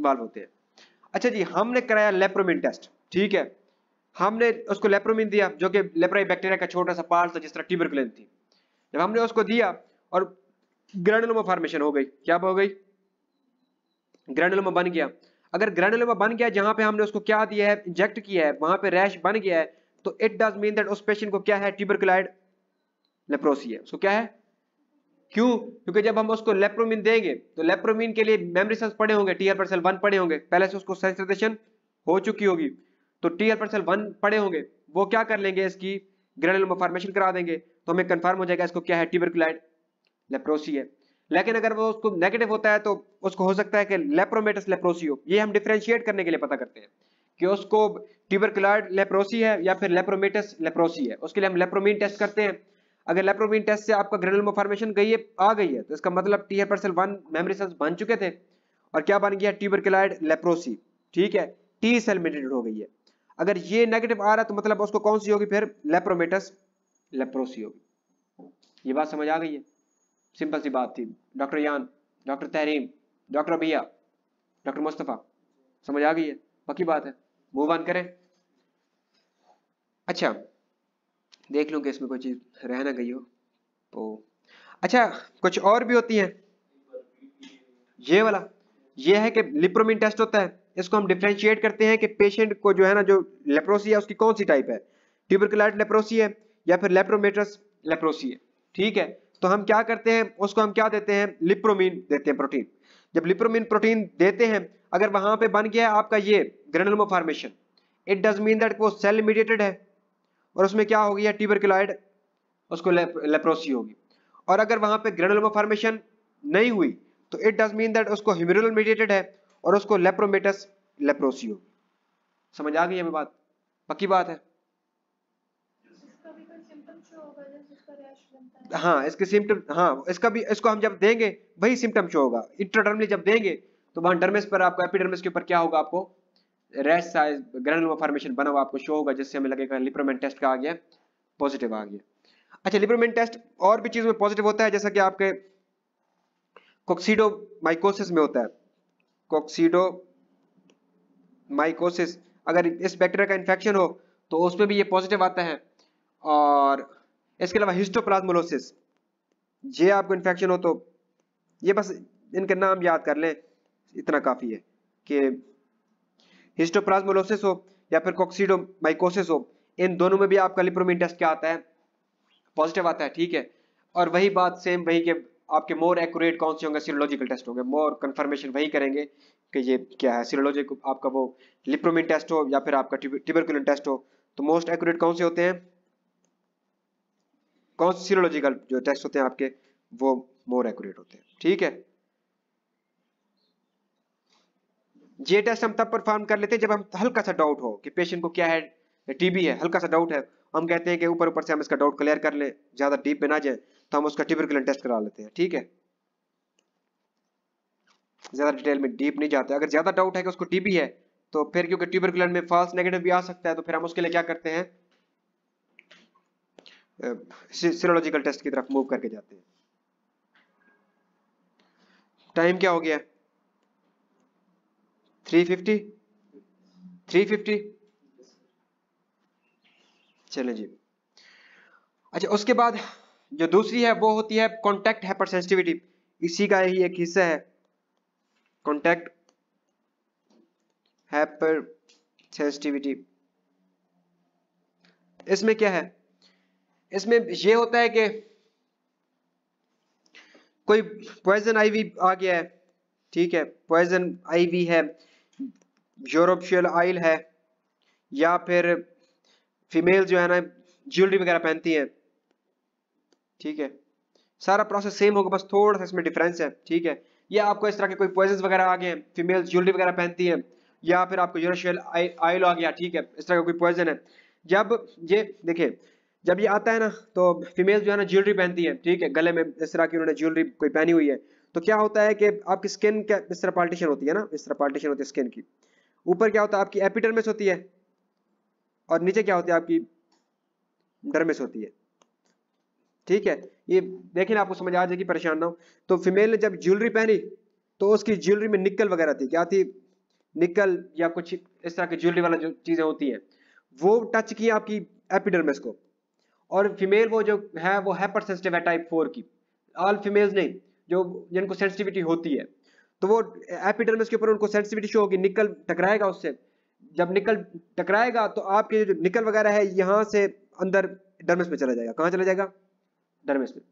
इन्वॉल्व होते हैं अच्छा जी हमने कराया लेप्रोमिन टेस्ट ठीक है हमने उसको लेप्रोमिन दिया जो कि लेप्राई बैक्टीरिया का छोटा सा पार्ट था जिस तरह ट्यूबरकुलिन थी जब हमने उसको दिया और ग्रैंडुलोमा फॉर्मेशन हो गई क्या हो गई ग्रैंडुलोमा बन गया अगर ग्रैंडुलोमा बन गया जहां पे हमने उसको क्या दिया है इंजेक्ट किया है वहां पे रैश बन गया है तो इट डज मीन दैट उस पेशेंट को क्या है ट्यूबरकुलाइड लेप्रोसी है उसको क्या है क्यों क्योंकि जब हम उसको लेप्रोमिन देंगे तो लेप्रोमिन के लिए मेमोरी सेल्स पड़े होंगे टीआर पर सेल वन पड़े होंगे पहले से उसको सेंसिटाइजेशन हो चुकी होगी तो टीआर पर सेल वन पड़े होंगे वो क्या कर लेंगे इसकी ग्रेनुलम फॉर्मेशन करा देंगे तो हमें कंफर्म हो जाएगा इसको क्या है टिबरकुलाइट लेप्रोसी है लेकिन अगर वो उसको नेगेटिव होता है तो उसको हो सकता है कि लेप्रोमेटस लेप्रोसी हो ये हम डिफ्रेंशिएट करने के लिए पता करते हैं कि उसको टिबरकुलाइट लेप्रोसी है या फिर लेप्रोमेटस लेप्रोसी है उसके लिए हम लेप्रोमिन टेस्ट करते हैं अगर लेप्रोमिन टेस्ट से आपका ग्रेनुल फॉर्मेशन गई है आ गई है तो इसका मतलब T cell one memory cells बन चुके थे और क्या बन गया ट्यूबरकुलाइड लेप्रोसी ठीक है टी सेल मिटेड हो गई है अगर ये नेगेटिव आ रहा है तो मतलब उसको कौन सी होगी फिर लेप्रोमेटस लेप्रोसी होगी ये बात समझ आ गई है सिंपल सी बात थी doctor Ayan doctor Tahreem doctor भैया डॉक्टर मुस्तफ़ा समझ आ गई है पक्की बात है मूव ऑन करें अच्छा देख लूँ कि इसमें कोई चीज़ रह ना गई हो तो अच्छा कुछ और भी होती है ये वाला ये है कि लिप्रोमिन टेस्ट होता है इसको हम डिफ्रेंशिएट करते हैं कि पेशेंट को जो है ना जो लेप्रोसी है उसकी कौन सी टाइप है ट्यूबरकुलाइट लेप्रोसी है या फिर लेप्रोमेट्रस लेप्रोसी है ठीक है तो हम क्या करते हैं उसको हम क्या देते हैं लिप्रोमिन देते हैं प्रोटीन जब लिप्रोमिन प्रोटीन देते हैं अगर वहां पे बन गया आपका ये granuloma formation it does mean that वो सेल मीडिएटेड है और उसमें क्या होगी या टीबरकुलाइड उसको लेप्रोसी होगी और अगर वहां पे ग्रेनुलोमा फॉर्मेशन नहीं हुई तो इट डज मीन दैट उसको ह्यूमरल मीडिएटेड है और उसको लेप्रोमेटस लेप्रोसी होगी समझ आ गई हमें बात पक्की बात है हाँ इसके सिम्टम हाँ इसका भी इसको हम जब देंगे वही सिम्टम शो होगा इंट्राडर्मली जब देंगे तो वहां डर्मेस पर आपको एपिडर्मिस के ऊपर क्या होगा आपको रेड साइज ग्रेनुलर फॉर्मेशन बना हुआ आपको शो होगा जिससे हमें लगेगा लिप्रोमेंट टेस्ट का आ गया पॉजिटिव आ गया अच्छा लिप्रोमेंट टेस्ट और भी चीज़ में पॉजिटिव होता है जैसा कि आपके कोक्सीडो माइकोसिस में होता है कोक्सीडो माइकोसिस अगर इस बैक्टीरिया का इन्फेक्शन हो तो उसमें भी ये पॉजिटिव आता है और इसके अलावा हिस्टोप्लाज्मोलोसिस ये आपको इन्फेक्शन हो तो ये बस इनके नाम याद कर लें इतना काफ़ी है कि हिस्टोप्लाजमोलोसिस हो या फिर कॉक्सीडोमाइकोसिस हो इन दोनों में भी आपका लिप्रोमिन टेस्ट क्या आता है पॉजिटिव आता है ठीक है और वही बात सेम वही के आपके मोर एक्यूरेट कौन से होंगे सीरोलॉजिकल टेस्ट होंगे मोर कंफर्मेशन वही करेंगे कि ये क्या है सीरोलॉजिक आपका वो लिप्रोमिन टेस्ट हो या फिर आपका ट्यूबरकुलिन टेस्ट हो तो मोस्ट एक्यूरेट कौन से होते हैं कौन से सीरोलॉजिकल जो टेस्ट होते हैं आपके वो मोर एक्यूरेट होते हैं ठीक है ये टेस्ट हम तब परफॉर्म कर लेते हैं जब हम हल्का सा डाउट हो कि पेशेंट को क्या है टीबी है हल्का सा डाउट है हम कहते हैं कि ऊपर ऊपर से हम इसका डाउट क्लियर कर ले ज्यादा डीप में ना जाए तो हम उसका टिबिकुलर टेस्ट करा लेते हैं ठीक है ज्यादा डिटेल में डीप नहीं जाते अगर ज्यादा डाउट है कि उसको टीबी है तो फिर क्योंकि ट्यूबरकुलर में फॉल्स नेगेटिव भी आ सकता है तो फिर हम उसके लिए क्या करते हैं सिरोलॉजिकल टेस्ट की तरफ मूव करके जाते हैं टाइम क्या हो गया थ्री फिफ्टी थ्री फिफ्टी चले जी अच्छा उसके बाद जो दूसरी है वो होती है कॉन्टैक्ट हाइपर सेंसिटिविटी इसी का ही एक हिस्सा है कॉन्टैक्ट हाइपर सेंसिटिविटी इसमें क्या है इसमें यह होता है कि कोई पॉइजन आईवी आ गया है ठीक है पॉइजन आईवी है यूरोपियल आइल है या फिर फीमेल जो है ना ज्वेलरी वगैरह पहनती है ठीक है सारा प्रोसेस सेम होगा बस थोड़ा सा इसमें डिफरेंस है ठीक है या आपको इस तरह के कोई पॉइजन वगैरह आ गए फीमेल ज्वेलरी वगैरह पहनती है या फिर आपको यूरोपियल आइल आ गया ठीक है इस तरह का कोई पॉइजन है जब ये देखिए जब ये आता है ना तो फीमेल जो है ना ज्वेलरी पहनती है ठीक है गले में इस तरह की उन्होंने ज्वेलरी कोई पहनी हुई है तो क्या होता है कि आपकी स्किन का इस तरह पार्टीशन होती है ना इस तरह पार्टीशन होती है स्किन की ऊपर क्या होता है आपकी एपिडर्मिस होती है और नीचे क्या होती है आपकी डर्मिस होती है ठीक है ये देखिए ना आपको समझ आ जाएगी परेशान ना हो तो फीमेल ने जब ज्वेलरी पहनी तो उसकी ज्वेलरी में निकल वगैरह थी क्या थी निकल या कुछ इस तरह की ज्वेलरी वाला जो चीज़ें होती हैं वो टच की आपकी एपिडर्मिस को और फीमेल वो जो है वो हैपर सेंसिटिव है टाइप फोर की ऑल फीमेल्स नहीं जो जिनको सेंसिटिविटी होती है तो वो एपिडर्मिस के ऊपर उनको सेंसिटिविटी शो होगी निकल टकराएगा उससे जब निकल टकराएगा तो आपके जो निकल वगैरह है यहाँ से अंदर डर्मस में चला जाएगा कहाँ चला जाएगा डर्मस में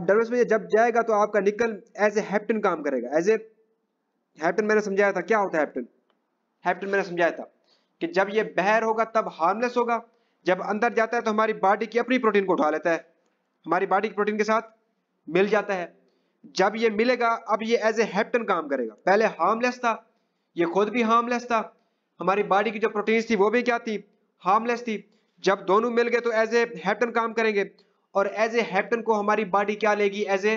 अब डर्मस में जब जाएगा तो आपका निकल एज ए हैप्टन काम करेगा एज ए हैप्टन मैंने समझाया था क्या होता है हैप्टन हैप्टन मैंने समझाया था कि जब ये बहर होगा तब हार्मलेस होगा जब अंदर जाता है तो हमारी बॉडी की अपनी प्रोटीन को उठा लेता है हमारी बॉडी की प्रोटीन के साथ मिल जाता है जब ये मिलेगा अब ये एज ए हैप्टन काम करेगा पहले हार्मलेस था ये खुद भी हार्मलेस था हमारी बॉडी की जो प्रोटीन्स थी वो भी क्या थी हार्मलेस थी जब दोनों मिल गए तो एज ए हैप्टन काम करेंगे और एज ए हैप्टन को हमारी बॉडी क्या लेगी एज ए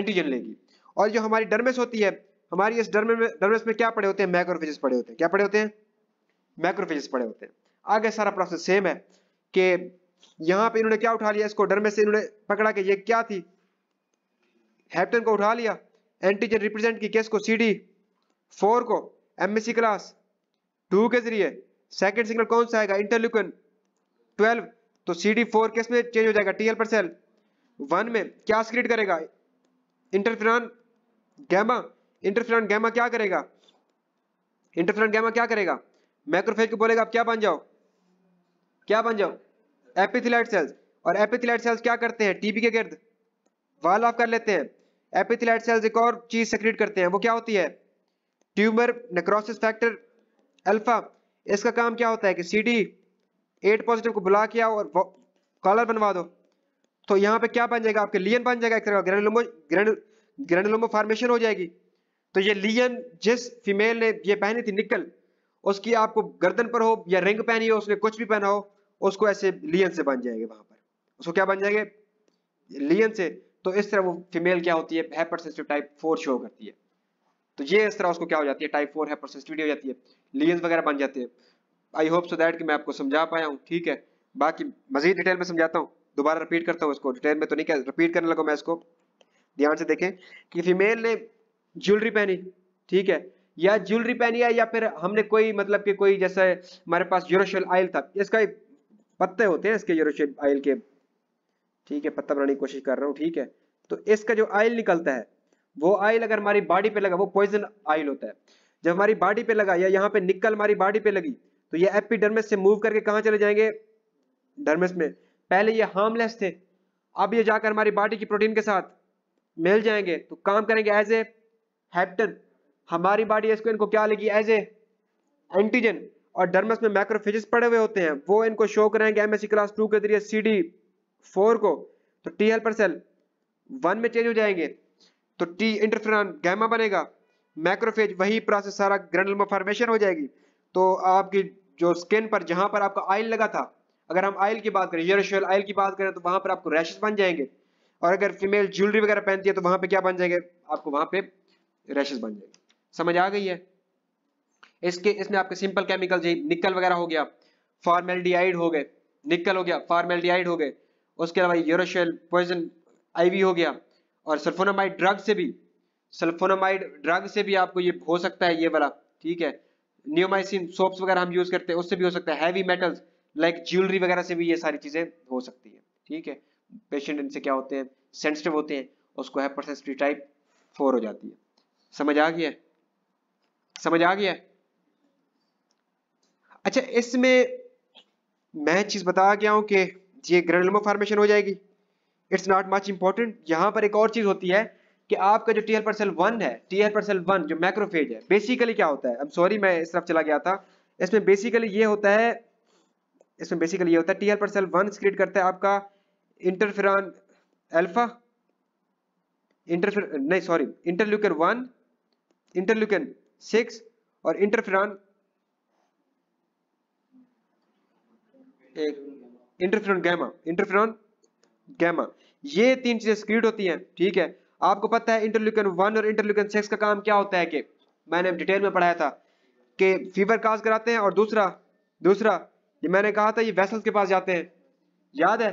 एंटीजन लेगी और जो हमारी डरमेस होती है हमारी इस डरमे में डरमेस में क्या पड़े होते हैं मैक्रोफेजेस पड़े होते हैं क्या पड़े होते हैं मैक्रोफेजेस पड़े होते हैं आगे सारा प्रोसेस सेम है कि यहाँ पे इन्होंने क्या उठा लिया इसको डरमेस से इन्होंने पकड़ा कि ये क्या थी हैप्टन को उठा लिया एंटीजन रिप्रेजेंट की केस को सी डी फोर को M S C class two के जरिए सेकेंड सिग्नल कौन सा आएगा इंटरल्यूकन ट्वेल्व तो सी डी फोर केस में चेंज हो जाएगा T helper cell one में क्या सीक्रेट करेगा इंटरफ्रॉन गैमा इंटरफ्रॉन गैमा क्या करेगा इंटरफ्रॉन गैमा क्या करेगा मैक्रोफेज को बोलेगा आप क्या बन जाओ क्या बन जाओ एपिथिलाइट सेल्स और एपिथिलाइट सेल्स क्या करते हैं टीबी के गर्द वाल ऑफ कर लेते हैं एपिथिलाइट सेल्स एक और चीज सेक्रेट करते हैं वो क्या होती है ट्यूमर नेक्रोसिस फैक्टर अल्फा इसका काम क्या होता है कि सी डी एट पॉजिटिव को बुला किया और कॉलर बनवा दो तो यहाँ पे क्या बन जाएगा आपके लियन बन जाएगा एक तरह ग्रेनुलोमो ग्रेनुलोमो फॉर्मेशन हो जाएगी तो ये लियन जिस फीमेल ने ये पहनी थी निकल उसकी आपको गर्दन पर हो या रिंग पहनी हो उसने कुछ भी पहना हो उसको ऐसे लियन से बन जाएगा वहां पर उसको क्या बन जाएंगे लियन से तो इस तरह वो फीमेल क्या होती है हैपरसेस्टिव टाइप फोर शो करती है तो ये इस तरह उसको क्या हो जाती है टाइप फोर हैपरसेस्टिविटी हो जाती है लीजन वगैरह बन जाते हैं आई होप सो दैट कि मैं आपको समझा पाया हूँ ठीक है बाकी मजीद डिटेल में समझाता हूँ दोबारा रिपीट करता हूँ इसको डिटेल में तो नहीं क्या रिपीट करने लगा मैं इसको ध्यान से देखें कि फीमेल ने ज्वेलरी पहनी ठीक है या ज्वेलरी पहनी है या फिर हमने कोई मतलब कि कोई जैसे हमारे पास यूरोशियल आयल था इसका पत्ते होते हैं इसके यूरोशियल आयल के ठीक है पत्ता बनाने की कोशिश कर रहा हूँ ठीक है तो इसका जो आयल निकलता है वो आयल अगर हमारी बॉडी पे लगा वो पॉइजन आयल होता है जब हमारी बॉडी पे लगा या यहाँ पे निकल हमारी बॉडी पे लगी तो ये एपिडर्मिस से मूव करके कहाँ चले जाएंगे डर्मिस में पहले ये हार्मलेस थे अब ये जाकर हमारी बॉडी की प्रोटीन के साथ मिल जाएंगे तो काम करेंगे एज ए हैप्टन हमारी बॉडी इसको इनको क्या लेगी एज ए एंटीजन और डर्मस में मैक्रोफिजिस पड़े हुए होते हैं वो इनको शो कराएंगे एमएससी क्लास टू के जरिए सीडी फोर को तो टी हेल्पर सेल वन में चेंज हो जाएंगे तो टी इंटरफेर गैमा बनेगा मैक्रोफेज वही प्रोसेस सारा ग्रेनुलमा फॉर्मेशन हो जाएगी तो आपकी जो स्किन पर जहां पर आपका आयल लगा था अगर हम आयल की बात करें यूरोशियल आयल की बात करें तो वहां पर आपको रैशेस बन जाएंगे और अगर फीमेल ज्वेलरी वगैरह पहनती है तो वहां पे क्या बन जाएंगे आपको वहां पे रैशेस बन जाएंगे समझ आ गई है इसके इसमें आपके सिंपल केमिकल निकल वगैरह हो गया फॉर्मेलडीआइड हो गए निकल हो गया फॉर्मेलडीआइड हो गए उसके अलावा यूरोशल पॉइजन आईवी हो गया और सल्फोनामाइड ड्रग से भी सल्फोनामाइड ड्रग से भी आपको ये हो सकता है ये वाला ठीक है न्योमाइसिन सोप्स वगैरह हम यूज करते हैं उससे भी हो सकता है हैवी मेटल्स लाइक ज्वेलरी वगैरह से भी ये सारी चीजें हो सकती है ठीक है पेशेंट इनसे क्या होते हैं सेंसिटिव होते हैं उसको है परसेंसिटी टाइप फोर हो जाती है समझ आ गया समझ आ गया अच्छा इसमें मैं चीज बता गया हूं कि ये ग्रेनुलमो फॉर्मेशन हो जाएगी इट्स नॉट मच इंपॉर्टेंट यहाँ पर एक और चीज होती है कि आपका जो टीएल परसेल वन है टीएल परसेल वन जो मैक्रोफेज है बेसिकली क्या होता है अब सॉरी मैं इस तरफ चला गया था इसमें बेसिकली ये होता है इसमें बेसिकली ये होता है टीएल परसेल वन क्रिएट करता है आपका इंटरफेरॉन अल्फा इंटरफेर नहीं sorry interleukin one interleukin six और इंटरफेरॉन एक इंटरफ्यूरन गैमा इंटरफ्यूरन गैमा ये तीन चीजें स्क्रीड होती हैं ठीक है आपको पता है इंटरल्यूकन वन और इंटरल्यूकन सिक्स का काम क्या होता है कि मैंने डिटेल में पढ़ाया था कि फीवर काज कराते हैं और दूसरा दूसरा ये मैंने कहा था ये वेसल्स के पास जाते हैं याद है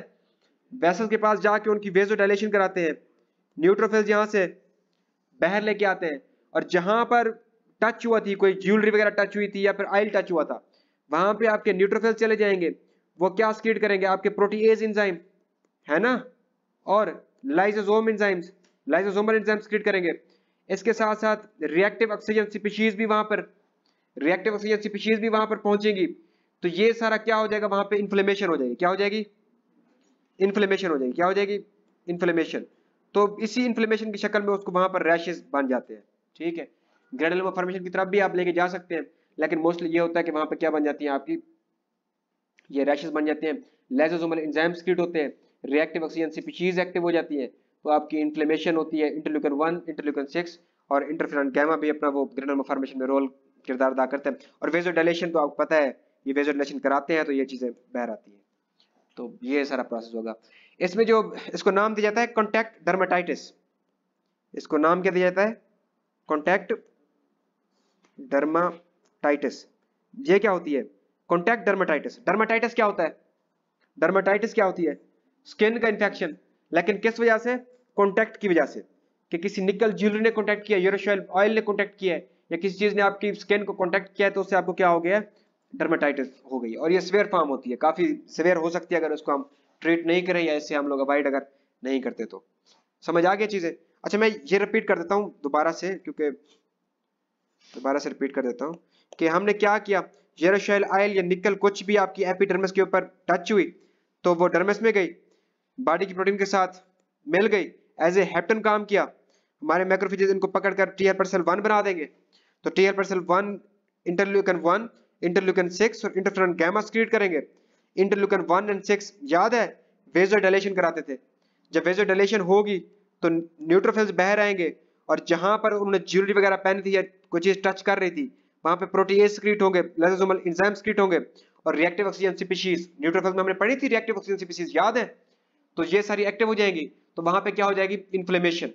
वेसल्स के पास जाके उनकी वेजो डायलेशन कराते हैं न्यूट्रोफिल्स यहाँ से बहर लेके आते हैं और जहाँ पर टच हुआ थी कोई ज्वेलरी वगैरह टच हुई थी या फिर आयल टच हुआ था वहाँ पर आपके न्यूट्रोफिल्स चले जाएंगे वो क्या स्क्रीट करेंगे आपके प्रोटीएज इंजाइम है ना और lysosome enzymes lysosomal enzyme secrete करेंगे इसके साथ साथ रिएक्टिव ऑक्सीजन स्पीशीज भी वहां पर रिएक्टिव ऑक्सीजन स्पीशीज भी वहां पर पहुंचेगी तो ये सारा क्या हो जाएगा वहां पे इन्फ्लेमेशन हो जाएगी क्या हो जाएगी इन्फ्लेमेशन हो जाएगी क्या हो जाएगी इन्फ्लेमेशन तो इसी इन्फ्लेमेशन की शक्ल में उसको वहां पर रैशेज बन जाते हैं ठीक है ग्रेडल फॉर्मेशन की तरफ भी आप लेके जा सकते हैं लेकिन मोस्टली ये होता है कि वहां पर क्या बन जाती है आपकी ये रैशेज बन जाते हैं लेजोजोमल एंजाइम सीक्रेट होते हैं रिएक्टिव ऑक्सीजन से चीज एक्टिव हो जाती है तो आपकी इन्फ्लेमेशन होती है इंटरल्यूकन वन इंटरल्यूकन सिक्स और इंटरफेरॉन गैमा भी अपना वो ग्रेनर फॉर्मेशन में रोल किरदार अदा करते हैं और वेजो तो आपको पता है ये वेजो कराते हैं तो ये चीज़ें बहर आती हैं तो ये सारा प्रोसेस होगा इसमें जो इसको नाम दिया जाता है कॉन्टैक्ट डर्माटाइटिस इसको नाम क्या दिया जाता है कॉन्टैक्ट डर्माटाइटिस ये क्या होती है कॉन्टैक्ट डर्माटाइटिस डर्माटाइटिस क्या होता है डर्माटाइटिस क्या होती है स्किन का इन्फेक्शन लेकिन किस वजह से कॉन्टैक्ट की वजह से कि किसी निकल ज्वेलरी ने कॉन्टैक्ट किया यूरोशल ऑयल ने कॉन्टैक्ट किया है या किसी चीज ने आपकी स्किन को कॉन्टैक्ट किया है तो उससे आपको क्या हो गया डर्माटाइटिस हो गई और ये सवेयर फॉर्म होती है काफी सवेयर हो सकती है अगर उसको हम ट्रीट नहीं करें या इससे हम लोग अवॉइड अगर नहीं करते तो समझ आ गया चीजें अच्छा मैं ये रिपीट कर देता हूँ दोबारा से क्योंकि दोबारा से रिपीट कर देता हूँ कि हमने क्या किया जेरोशेल आयल या निकल कुछ भी आपकी एपिडर्मस के ऊपर टच हुई तो वो डर्मस में गई बॉडी की प्रोटीन के साथ मिल गई एज ए हेप्टन काम किया हमारे मैक्रोफिजेज इनको पकड़कर टी आर पर्सल वन बना देंगे तो T R per cell one interleukin one interleukin six और इंटरफ्रोन गैमा स्क्रीट करेंगे इंटरल्यूकन वन एंड सिक्स याद है वेजो डलेशन कराते थे जब वेजो डलेशन होगी तो न्यूट्रोफिल्स बह रहेंगे और जहां पर उन्होंने ज्वेलरी वगैरह पहनी थी या कोई चीज टच कर रही थी वहां पे प्रोटीएस सक्रिट होंगे लाइसोसोमल एंजाइम्स सक्रिट होंगे और रिएक्टिव ऑक्सीजन स्पीशीज न्यूट्रोफिल्स में हमने पढ़ी थी रिएक्टिव ऑक्सीजन स्पीशीज याद है तो ये सारी एक्टिव हो जाएंगी तो वहां पे क्या हो जाएगी इन्फ्लेमेशन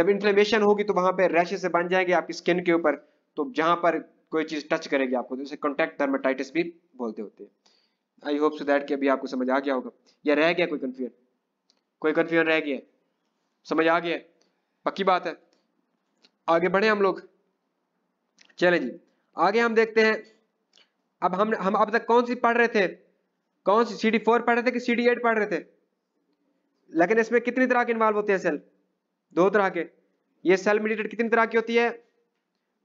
जब इन्फ्लेमेशन होगी तो वहां पे रैशेस से बन जाएंगे आपकी स्किन के ऊपर तो जहां पर कोई चीज टच करेगी आपको जैसे कॉन्टैक्ट डर्मेटाइटिस भी बोलते होते हैं आई होप सो दैट कि अभी आपको समझ आ गया होगा या रह गया कोई कंफ्यूजन कोई कंफ्यूजन रह गया समझ आ गया पक्की बात है आगे बढ़े हम लोग चलें जी आगे हम देखते हैं अब हम हम अब तक कौन सी पढ़ रहे थे कौन सी सी डी फोर पढ़ रहे थे कि सी डी एट पढ़ रहे थे लेकिन इसमें कितनी तरह के इन्वॉल्व होते हैं सेल दो तरह के ये सेल मीडिएटेड कितनी तरह की होती है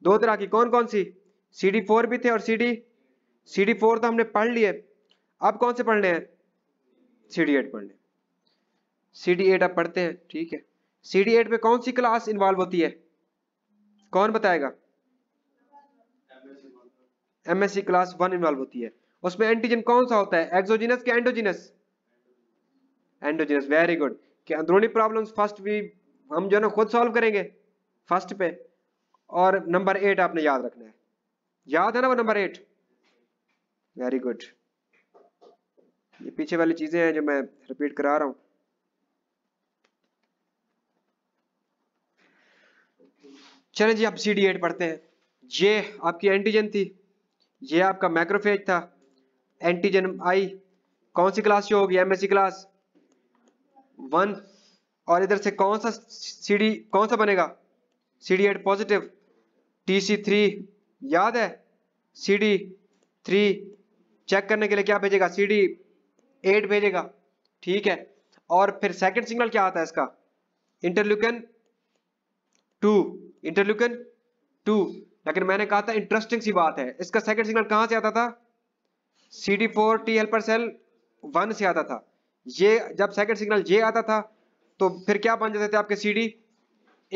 दो तरह की कौन कौन सी सी डी फोर भी थे और C D C D four तो हमने पढ़ लिए अब कौन से पढ़ने हैं सी डी एट पढ़ने सी डी एट अब पढ़ते हैं ठीक है सी डी एट में कौन सी क्लास इन्वॉल्व होती है कौन बताएगा एमएससी क्लास वन इन्वॉल्व होती है उसमें एंटीजन कौन सा होता है एक्सोजिनस के एंडोजिनस एंडोजिनस वेरी गुड कि अंदरूनी प्रॉब्लम फर्स्ट भी हम जो है ना खुद सॉल्व करेंगे फर्स्ट पे और नंबर एट आपने याद रखना है याद है ना वो नंबर एट वेरी गुड ये पीछे वाली चीजें हैं जो मैं रिपीट करा रहा हूं चलें जी आप सी डी एट पढ़ते हैं ये आपकी एंटीजन थी ये आपका मैक्रोफेज था एंटीजन आई कौन सी क्लास शो होगी एमएससी क्लास वन और इधर से कौन सा सीडी कौन सा बनेगा C D positive T C three याद है सी डी थ्री चेक करने के लिए क्या भेजेगा सी डी एट भेजेगा ठीक है और फिर सेकंड सिग्नल क्या आता है इसका इंटरल्यूकन टू इंटरल्यूकन टू लेकिन मैंने कहा था इंटरेस्टिंग सी बात है इसका सेकंड सिग्नल कहां से आता था C D four T helper cell one से आता था ये जब सेकंड सिग्नल ये आता था तो फिर क्या बन जाते थे आपके सी डी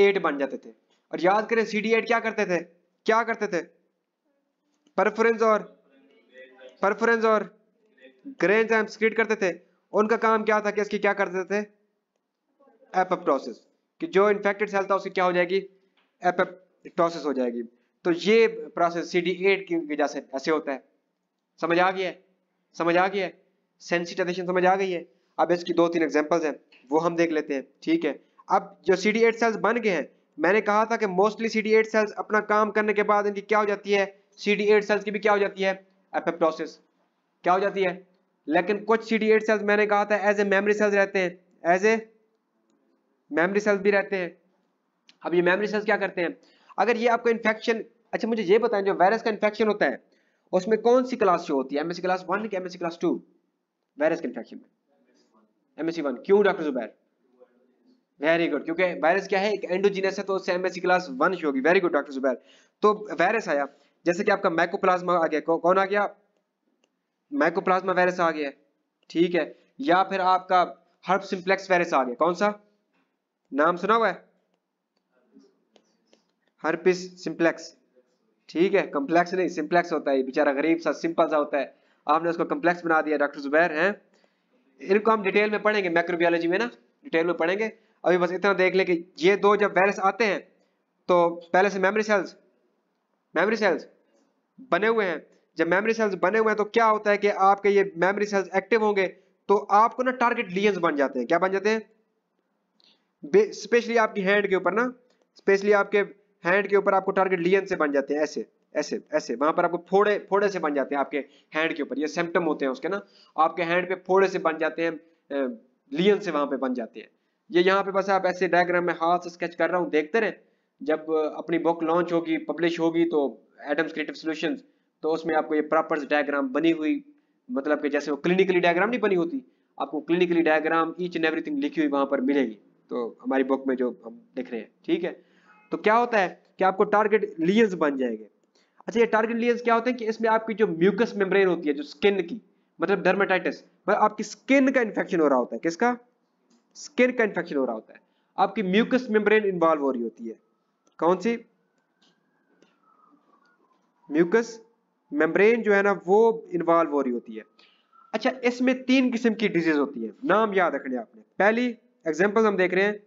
एट बन जाते थे और याद करें सी डी एट क्या करते थे क्या करते थे परफोरेंस और परफोरेंस और ग्रेन एम स्क्रीट करते थे उनका काम क्या था कि इसकी क्या करते थे एपोप्टोसिस कि जो इन्फेक्टेड सेल था उसकी क्या हो जाएगी एपोप्टोसिस हो जाएगी तो ये प्रोसेस सी डी एट की वजह से ऐसे होता है समझ आ गया है समझ आ गया है सेंसिटाइजेशन समझ आ गई है अब इसकी दो तीन एग्जाम्पल्स हैं वो हम देख लेते हैं ठीक है अब जो सी डी एट सेल्स बन गए हैं मैंने कहा था कि mostly C D eight cells अपना काम करने के बाद इनकी क्या हो जाती है सी डी एट सेल्स की भी क्या हो जाती है एपेप्टोसिस क्या हो जाती है लेकिन कुछ सी डी एट सेल्स मैंने कहा था एज ए मेमरी सेल्स रहते हैं एज ए मेमरी सेल्स भी रहते हैं अब ये मेमरी सेल्स क्या करते हैं अगर ये आपको इन्फेक्शन अच्छा मुझे ये बताएं जो वायरस का इन्फेक्शन होता है उसमें कौन सी क्लास शो होती है एमएससी क्लास वन की एमएससी क्लास टू वायरस के इन्फेक्शन में एमएससी वन क्यों डॉक्टर जुबैर वेरी गुड क्योंकि वायरस क्या है एक एंडोजीनस है तो उससे एमएससी क्लास वन शो होगी वेरी गुड डॉक्टर जुबैर तो वायरस आया जैसे कि आपका माइकोप्लाज्मा आ गया कौन आ गया माइकोप्लाज्मा वायरस आ गया ठीक है या फिर आपका हर्ब सिंप्लेक्स वायरस आ गया कौन सा नाम सुना हुआ है हर सिंप्लेक्स ठीक है कम्प्लेक्स नहीं सिंप्लेक्स होता है बेचारा गरीब सा सिंपल सा होता है आपने उसको कम्प्लेक्स बना दिया डॉक्टर जुबैर हैं इनको हम डिटेल में पढ़ेंगे माइक्रोबियोलॉजी में ना डिटेल में पढ़ेंगे अभी बस इतना देख ले कि ये दो जब वायरस आते हैं तो पहले से मेमोरी सेल्स मेमोरी सेल्स बने हुए हैं जब मेमोरी सेल्स बने हुए हैं तो क्या होता है कि आपके ये मेमोरी सेल्स एक्टिव होंगे तो आपको ना टारगेट लियंस बन जाते हैं क्या बन जाते हैं स्पेशली आपकी हैंड के ऊपर ना स्पेशली आपके हैंड के ऊपर आपको टारगेट लियन से बन जाते हैं ऐसे ऐसे ऐसे वहां पर आपको फोड़े फोड़े से बन जाते हैं आपके हैंड के ऊपर ये सिम्टम होते हैं उसके ना आपके हैंड पे फोड़े से बन जाते हैं लियन से वहां पे बन जाते हैं ये यहाँ पे बस आप ऐसे डायग्राम में हाथ स्केच कर रहा हूँ देखते रहे जब अपनी बुक लॉन्च होगी पब्लिश होगी तो एडम्स क्रिएटिव सोल्यूशन तो उसमें आपको ये प्रॉपर डायग्राम बनी हुई मतलब कि जैसे वो क्लिनिकली डायग्राम नहीं बनी होती आपको clinically diagram each and everything लिखी हुई वहां पर मिलेगी तो हमारी बुक में जो हम लिख रहे हैं ठीक है तो क्या होता है कि आपको टारगेट लियंस बन जाएंगे अच्छा ये टारगेट लियंस क्या होते हैं कि इसमें आपकी जो म्यूकस मेम्ब्रेन होती है जो स्किन की मतलब डर्माटाइटिस मतलब पर आपकी स्किन का इन्फेक्शन हो रहा होता है किसका स्किन का इन्फेक्शन हो रहा होता है आपकी म्यूकस मेम्ब्रेन इन्वॉल्व हो रही होती है कौन सी म्यूकस मेम्ब्रेन जो है ना वो इन्वॉल्व हो रही होती है अच्छा इसमें तीन किस्म की डिजीज होती है नाम याद रखने आपने पहली एग्जाम्पल हम देख रहे हैं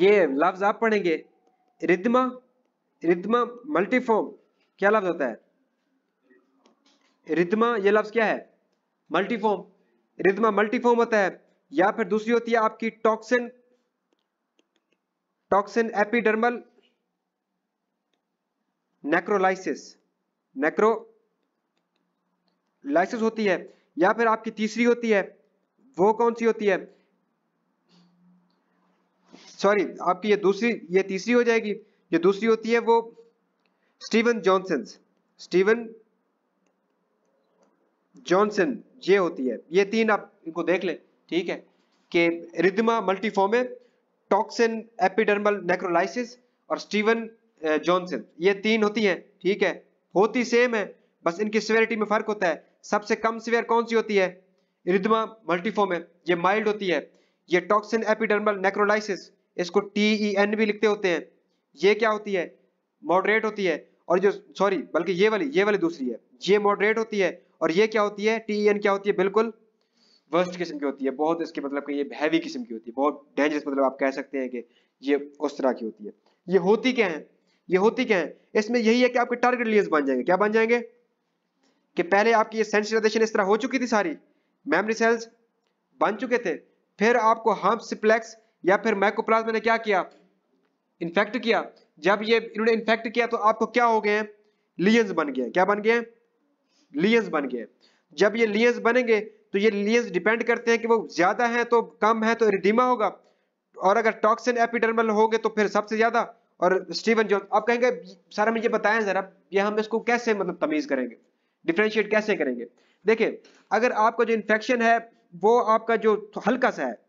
ये लफ्ज आप पढ़ेंगे रिद्मा रिद्मा मल्टीफॉर्म क्या लफ्ज होता है रिद्मा ये लफ्ज क्या है मल्टीफॉर्म रिदमा मल्टीफॉर्म होता है या फिर दूसरी होती है आपकी toxin toxin epidermal necrolysis necrolysis होती है या फिर आपकी तीसरी होती है वो कौन सी होती है सॉरी आपकी ये दूसरी ये तीसरी हो जाएगी ये दूसरी होती है वो स्टीवन जॉनसन स्टीवन जॉनसन ये होती है ये तीन आप इनको देख लें ठीक है कि erythema multiforme toxin epidermal necrolysis और स्टीवन जॉनसन eh, ये तीन होती हैं ठीक है होती सेम है बस इनकी सिवेरिटी में फर्क होता है सबसे कम सिवियर कौन सी होती है रिदमा मल्टीफॉर्मे ये माइल्ड होती है ये टॉक्सिन एपिडर्मल नेक्रोलाइसिस इसको टी ई एन भी लिखते होते हैं ये क्या होती है मॉडरेट होती है और जो सॉरी बल्कि ये वाली ये वाली दूसरी है ये मॉडरेट होती है और ये क्या होती है टी ई एन क्या होती है बिल्कुल वर्स्ट किस्म की होती है बहुत इसके मतलब कि ये हैवी किस्म की होती है बहुत डेंजरस मतलब आप कह सकते हैं कि ये उस तरह की होती है ये होती क्या है ये होती क्या है इसमें यही है कि आपके टारगेट लियर्स बन जाएंगे क्या बन जाएंगे कि पहले आपकी ये सेंसिटाइजेशन इस तरह हो चुकी थी सारी मेमोरी सेल्स बन चुके थे फिर आपको हम सिप्लेक्स या फिर माइकोप्लाज्म ने क्या किया इन्फेक्ट किया जब ये इन्होंने इन्फेक्ट किया तो आपको क्या हो गए लियंस बन गए क्या बन गए लियंस बन गए जब ये लियंस बनेंगे तो ये लियंस डिपेंड करते हैं कि वो ज्यादा है तो कम है तो रिडीमा होगा और अगर टॉक्सिन एपिडर्मल गए तो फिर सबसे ज्यादा और स्टीवन जो आप कहेंगे सर हमें ये बताएं जरा ये हम इसको कैसे मतलब तमीज करेंगे डिफ्रेंशिएट कैसे करेंगे देखिए अगर आपका जो इन्फेक्शन है वो आपका जो हल्का सा है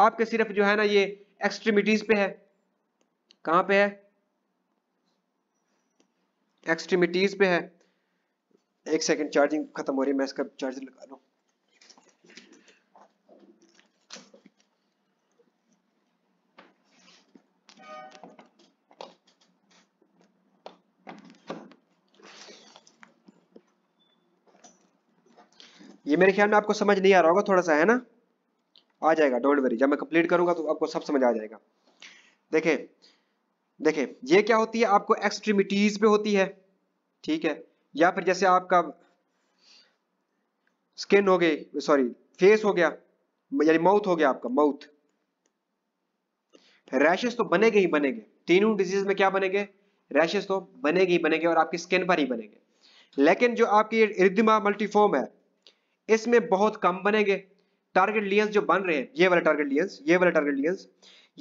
आपके सिर्फ जो है ना ये एक्सट्रीमिटीज पे है कहां पे है एक्सट्रीमिटीज पे है एक सेकंड चार्जिंग खत्म हो रही है मैं इसका चार्जर लगा लू ये मेरे ख्याल में आपको समझ नहीं आ रहा होगा थोड़ा सा है ना आ जाएगा डोंट वरी जब मैं कंप्लीट करूंगा तो आपको सब समझ आ जाएगा देखे देखे ये क्या होती है आपको एक्सट्रीमिटीज पे होती है ठीक है या फिर जैसे आपका स्किन हो गई सॉरी फेस हो गया यानी माउथ हो गया आपका माउथ रैशेस तो बनेगे ही बनेंगे तीनों डिजीज में क्या बनेंगे रैशेस तो बनेगे ही बनेंगे और आपकी स्किन पर ही बनेंगे लेकिन जो आपकी रिदिमा मल्टीफॉर्म है इसमें बहुत कम बनेंगे टारगेट लियंस जो बन रहे हैं ये वाले टारगेट लियंस ये वाले टारगेट लियंस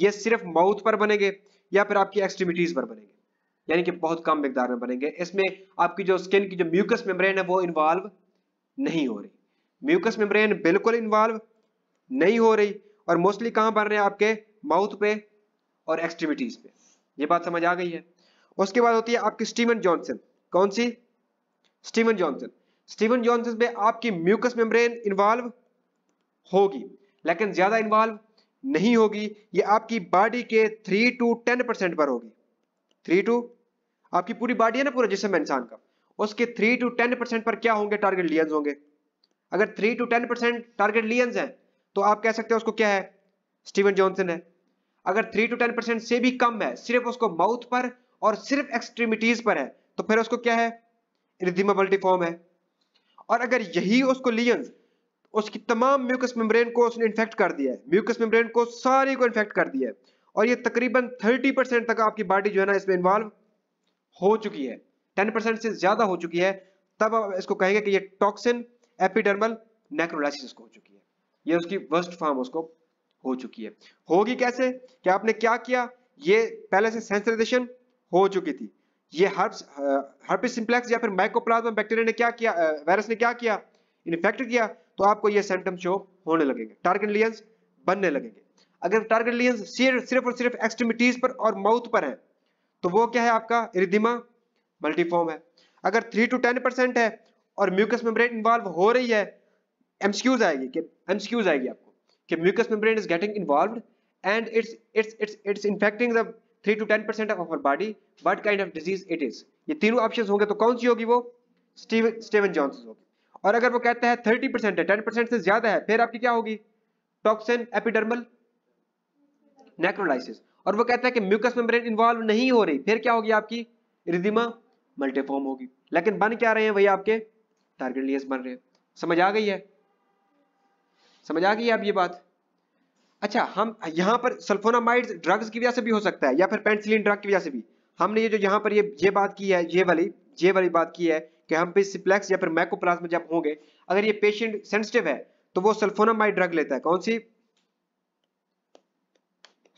ये सिर्फ माउथ पर बनेंगे या फिर आपकी एक्सट्रीमिटीज पर बनेंगे यानी कि बहुत कम मिकदार में बनेंगे इसमें आपकी जो स्किन की जो म्यूकस मेम्ब्रेन है वो इन्वॉल्व नहीं हो रही म्यूकस मेम्ब्रेन बिल्कुल इन्वॉल्व नहीं हो रही और मोस्टली कहाँ बन रहे हैं आपके माउथ पे और एक्सट्रीमिटीज पे ये बात समझ आ गई है उसके बाद होती है आपकी स्टीवन जॉनसन कौन सी स्टीवन जॉनसन स्टीवन जॉनसन में आपकी म्यूकस मेम्ब्रेन इन्वॉल्व होगी लेकिन ज़्यादा इन्वॉल्व नहीं होगी ये आपकी बॉडी के थ्री टू टेन परसेंट पर होगी थ्री टू आपकी पूरी बॉडी है ना पूरा जिसम इंसान का उसके थ्री टू टेन परसेंट पर क्या होंगे टारगेट लियंस होंगे अगर three two ten percent target lesions हैं तो आप कह सकते हो उसको क्या है स्टीवन जॉनसन है अगर थ्री टू टेन परसेंट से भी कम है सिर्फ उसको माउथ पर और सिर्फ एक्सट्रीमिटीज पर है तो फिर उसको क्या है इरिदिमा मल्टीफॉर्म है और अगर यही उसको लियंस उसकी तमाम म्यूकस मेम्ब्रेन को उसने इन्फेक्ट कर दिया है म्यूकस मेम्ब्रेन को सारी को इन्फेक्ट कर दिया है और ये तकरीबन 30 परसेंट तक आपकी बॉडी जो है ना इसमें इन्वॉल्व हो चुकी है 10 परसेंट से ज्यादा हो चुकी है तब आप इसको कहेंगे कि ये टॉक्सिन एपिडर्मल नेक्रोलाइसिस हो चुकी है ये उसकी वर्स्ट फॉर्म उसको हो चुकी है होगी कैसे कि आपने क्या किया ये पहले से सेंसरेशन हो चुकी थी ये हर्ब्स हर्पिस सिंप्लेक्स या फिर माइकोप्लाज्मा बैक्टीरिया ने क्या किया वायरस ने क्या किया इन्फेक्ट किया तो आपको ये सिम्टम शो होने लगेंगे टारगेट लियंस बनने लगेंगे अगर टारगेट लियंस सिर्फ और सिर्फ एक्सट्रीमिटीज पर और माउथ पर है तो वो क्या है आपका रिदिमा मल्टीफॉर्म है अगर थ्री टू टेन परसेंट है और म्यूकस मेम्ब्रेन इन्वॉल्व हो रही है एमसीक्यूज आएगी कि एमसीक्यूज आएगी आपको कि mucous membrane is getting involve and it's it's it's it's infecting three two ten percent of our body what kind of disease it is ये तीनों ऑप्शन होंगे तो कौन सी होगी वो स्टीवन स्टीवन जॉनसन होगी और अगर वो कहते हैं थर्टी परसेंट है टेन परसेंट से ज्यादा है फिर आपकी क्या होगी टॉक्सिन एपिडर्मल नेक्रोलाइसिस और वो कहता है कि म्यूकस मेम्ब्रेन इन्वॉल्व नहीं हो रही फिर क्या होगी आपकी रिदिमा मल्टीफॉर्म होगी लेकिन बन क्या रहे हैं वही आपके टारगेट लियस बन रहे हैं समझ आ गई है समझ आ गई है आप ये बात अच्छा हम यहाँ पर सल्फोनामाइड ड्रग्स की वजह से भी हो सकता है या फिर पेंसिलिन ड्रग की वजह से भी हमने ये जो यहाँ पर ये ये बात की है ये वाली ये वाली बात की है कि हम पे सिप्लेक्स या फिर मैकोप्लाज्म जब होंगे अगर ये पेशेंट सेंसिटिव है तो वो सल्फोनामाइड ड्रग लेता है कौन सी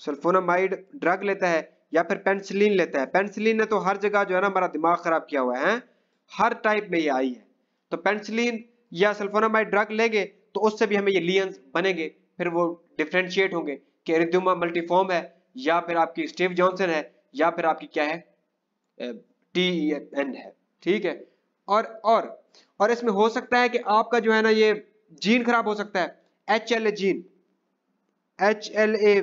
सल्फोनामाइड ड्रग लेता है या फिर पेंसिलिन लेता है पेंसिलिन ने तो हर जगह जो है ना हमारा दिमाग खराब किया हुआ है हर टाइप में ये आई है तो पेंसिलिन या सल्फोनामाइड ड्रग लेंगे तो उससे भी हमें ये लियंस बनेंगे फिर वो डिफ्रेंशिएट होंगे कि एरिथ्यूमा मल्टीफॉर्म है या फिर आपकी स्टीव जॉनसन है या फिर आपकी क्या है टी एन e है ठीक है और और और इसमें हो सकता है कि आपका जो है ना ये जीन खराब हो सकता है H L A gene H L A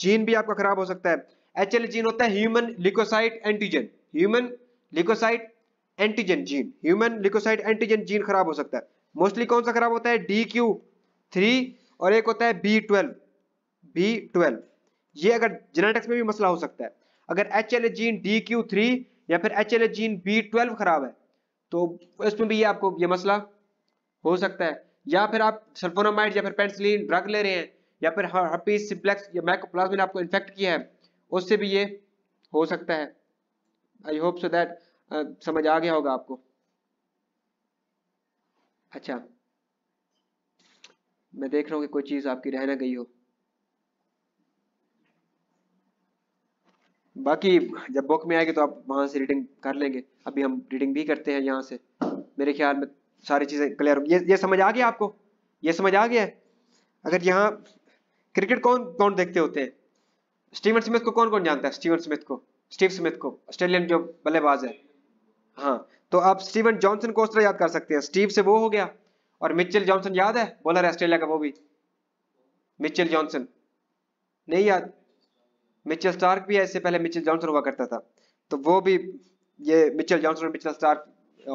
gene भी आपका खराब हो सकता है एच एल जीन होता है human leukocyte antigen human leukocyte antigen gene human leukocyte antigen gene खराब हो सकता है मोस्टली कौन सा खराब होता है डी क्यू थ्री और एक होता है बी ट्वेल्व बी ट्वेल्व ये अगर जेनेटिक्स में भी मसला हो सकता है अगर H L A gene D Q three या फिर H L A gene B twelve खराब है तो इसमें भी ये आपको ये मसला हो सकता है या फिर आप सल्फोनामाइड या फिर पेंसिलिन ड्रग ले रहे हैं या फिर हर्पीस सिंप्लेक्स या माइकोप्लाज्मा ने आपको इन्फेक्ट किया है उससे भी ये हो सकता है आई होप सो दैट समझ आ गया होगा आपको अच्छा मैं देख रहा हूँ कि कोई चीज़ आपकी रहना गई हो बाकी जब बुक में आएगी तो आप वहाँ से रीडिंग कर लेंगे अभी हम रीडिंग भी करते हैं यहाँ से मेरे ख्याल में सारी चीज़ें क्लियर ये ये समझ आ गया आपको ये समझ आ गया है अगर यहाँ क्रिकेट कौन कौन देखते होते हैं स्टीवन स्मिथ को कौन कौन जानता है स्टीवन स्मिथ को स्टीव स्मिथ को ऑस्ट्रेलियन जो बल्लेबाज है हाँ तो आप स्टीवन जॉनसन को उस याद कर सकते हैं स्टीव से वो हो गया और मिचेल जॉनसन याद है बॉलर ऑस्ट्रेलिया का वो भी मिचेल जॉनसन नहीं याद मिचल स्टार्क भी है इससे पहले मिचल जॉनसन हुआ करता था तो वो भी ये मिचल जॉनसन और मिचल स्टार्क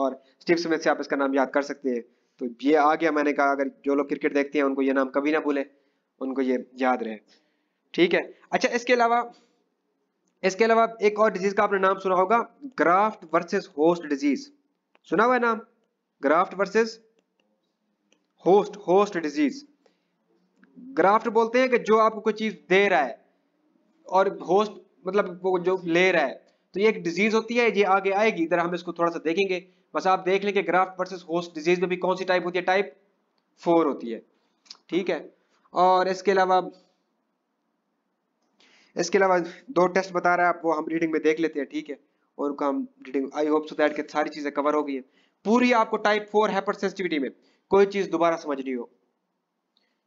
और स्टीव स्मिथ से आप इसका नाम याद कर सकते हैं तो ये आ गया मैंने कहा अगर जो लोग क्रिकेट देखते हैं उनको ये नाम कभी ना भूलें उनको ये याद रहे ठीक है अच्छा इसके अलावा इसके अलावा एक और डिजीज का आपने नाम सुना होगा ग्राफ्ट वर्सेस होस्ट डिजीज सुना हुआ है नाम graft versus host host disease graft बोलते हैं कि जो आपको कोई चीज दे रहा है और होस्ट मतलब वो जो ले रहा है तो ये एक डिजीज होती है ये आगे आएगी इधर हम इसको थोड़ा सा देखेंगे बस आप देख लें कि ग्राफ्ट वर्सेस होस्ट डिजीज में भी कौन सी टाइप होती है टाइप फोर होती है ठीक है और इसके अलावा इसके अलावा दो टेस्ट बता रहा है आप वो हम रीडिंग में देख लेते हैं ठीक है और उनका हम reading I hope so that के सारी चीजें कवर हो गई है पूरी आपको टाइप फोर हाइपर सेंसिटिविटी में कोई चीज दोबारा समझ समझनी हो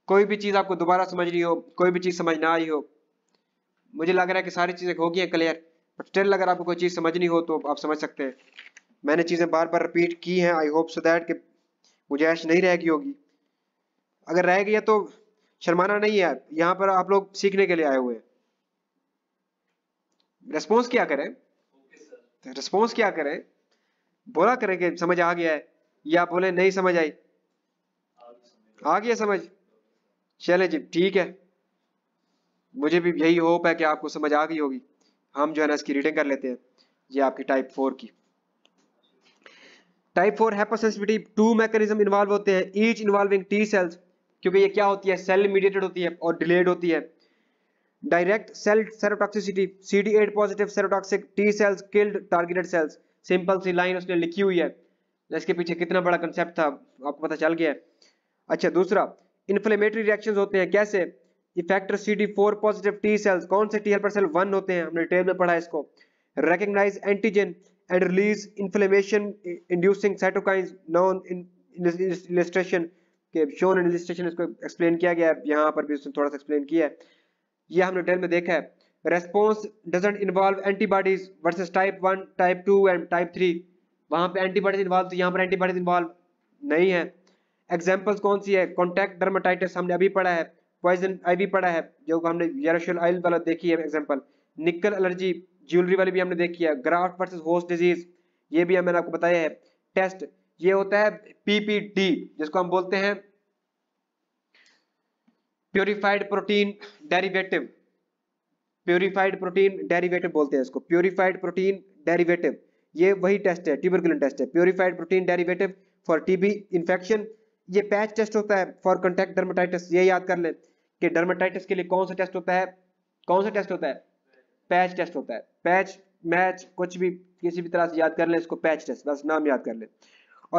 कोई भी चीज आपको दोबारा समझ समझनी हो कोई भी चीज समझ ना आई हो मुझे लग रहा है कि सारी चीज़ें हो गई हैं क्लियर बट स्टिल अगर आपको कोई चीज़ समझनी हो तो आप समझ सकते हैं मैंने चीज़ें बार बार रिपीट की हैं आई होप सो दैट कि मुझे ऐश नहीं रह गई होगी अगर रह गई है तो शर्माना नहीं है यहाँ पर आप लोग सीखने के लिए आए हुए हैं रेस्पॉन्स क्या करें okay, रेस्पॉन्स क्या करें बोला करें कि समझ आ गया है या बोले नहीं समझ आई आ गया समझ चले जी ठीक है मुझे भी यही होप है कि आपको समझ आ गई होगी हम जो है ना इसकी रीडिंग कर लेते हैं ये आपकी टाइप फोर की type four hypersensitivity two mechanism involve होते हैं ईच इन्वॉल्विंग टी सेल्स क्योंकि ये क्या होती है सेल मीडिएटेड होती है और डिलेड होती है direct cell cytotoxicity C eight positive cytotoxic T cells killed targeted cells simple सी लाइन उसने लिखी हुई है इसके पीछे कितना बड़ा कंसेप्ट था आपको पता चल गया है अच्छा दूसरा इन्फ्लेमेटरी रिएक्शंस होते हैं कैसे effector C D four positive T cells कौन से टी हेल्पर सेल वन होते हैं हमने टेबल में पढ़ा इसको recognize antigen and release inflammation inducing cytokine नॉन के शोन इन इसको एक्सप्लेन किया गया है यहाँ पर भी उसने थोड़ा सा एक्सप्लेन किया है ये हमने डिटेल में देखा है response doesn't involve antibodies versus type one type two and type three वहाँ पे एंटीबॉडीज इन्वॉल्व तो यहाँ पर एंटीबॉडीज इन्वॉल्व नहीं है एग्जाम्पल्स कौन सी है कॉन्टैक्ट डर्माटाइटिस हमने अभी पढ़ा है पॉइजन आईवी पड़ा है जो हमने यारोशल आयल वाला देखी है एग्जांपल निकल एलर्जी ज्वेलरी वाली भी हमने देखी है ग्राफ्ट वर्सेस होस्ट डिजीज ये भी हमने आपको बताया है टेस्ट ये होता है पीपीडी जिसको हम बोलते हैं purified protein derivative purified protein derivative बोलते हैं इसको प्योरीफाइड प्रोटीन डेरिवेटिव ये वही टेस्ट है ट्यूबरकुलिन टेस्ट है purified protein derivative for TB infection ये पैच टेस्ट होता है फॉर कंटैक्ट डर्मेटाइटिस ये याद कर लें कि डर्माटाइटिस के लिए कौन सा टेस्ट होता है कौन सा टेस्ट होता है पैच टेस्ट होता है पैच मैच कुछ भी किसी भी तरह से याद कर ले इसको पैच टेस्ट बस नाम याद कर ले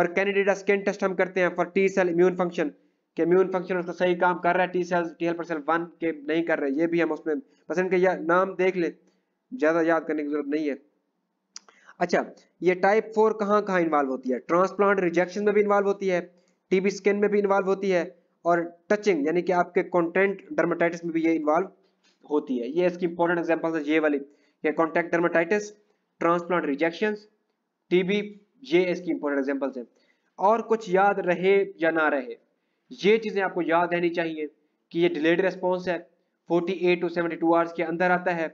और कैंडिडेटा स्किन टेस्ट हम करते हैं for T cell immune function के इम्यून फंक्शन उसका सही काम कर रहा है T cells T helper cell one के नहीं कर रहे ये भी हम उसमें बस इनके नाम देख ले ज़्यादा याद करने की जरूरत नहीं है अच्छा ये टाइप फोर कहाँ कहाँ इन्वॉल्व होती है ट्रांसप्लांट रिजेक्शन में भी इन्वॉल्व होती है टीबी स्किन में भी इन्वॉल्व होती है और टचिंग यानी कि आपके कॉन्टेंट डर्माटाइटिस में भी ये इन्वॉल्व होती है ये इसकी इंपॉर्टेंट एग्जाम्पल है ये वाली ये डर्माटाइटिस ट्रांसप्लांट रिजेक्शन टीबी ये इसकी इंपॉर्टेंट एग्जाम्पल्स है और कुछ याद रहे या ना रहे ये चीज़ें आपको याद रहनी चाहिए कि ये डिलेड रेस्पॉन्स है 48 टू 72 आवर्स के अंदर आता है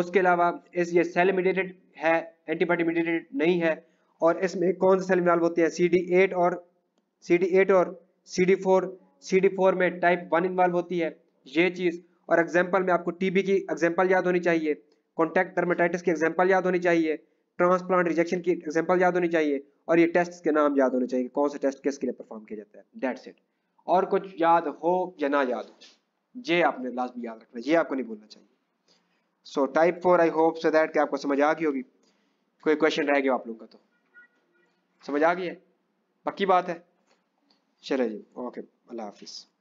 उसके अलावा इस ये सेल इमीडिएटेड है एंटीबॉडी इमीडिएटेड नहीं है और इसमें कौन से सेल इन्वॉल्व होते हैं सी डी एट और सी डी एट और C D four C D four में टाइप वन इन्वॉल्व होती है ये चीज और एग्जाम्पल में आपको टीबी की एग्जाम्पल याद होनी चाहिए कॉन्टेक्ट डर्मेटाइटिस की एग्जाम्पल याद होनी चाहिए ट्रांसप्लांट रिजेक्शन की एग्जाम्पल याद होनी चाहिए और ये टेस्ट के नाम याद होने चाहिए कौन से टेस्ट किसके लिए परफॉर्म किया जाता है डेट्स इट और कुछ याद हो या ना याद हो ये आपने में याद रखना ये आपको नहीं भूलना चाहिए so type four I hope so that आपको समझ आ गई होगी कोई क्वेश्चन रह गया आप लोग का तो समझ आ गई है पक्की बात है شرعي اوكي الله حافظ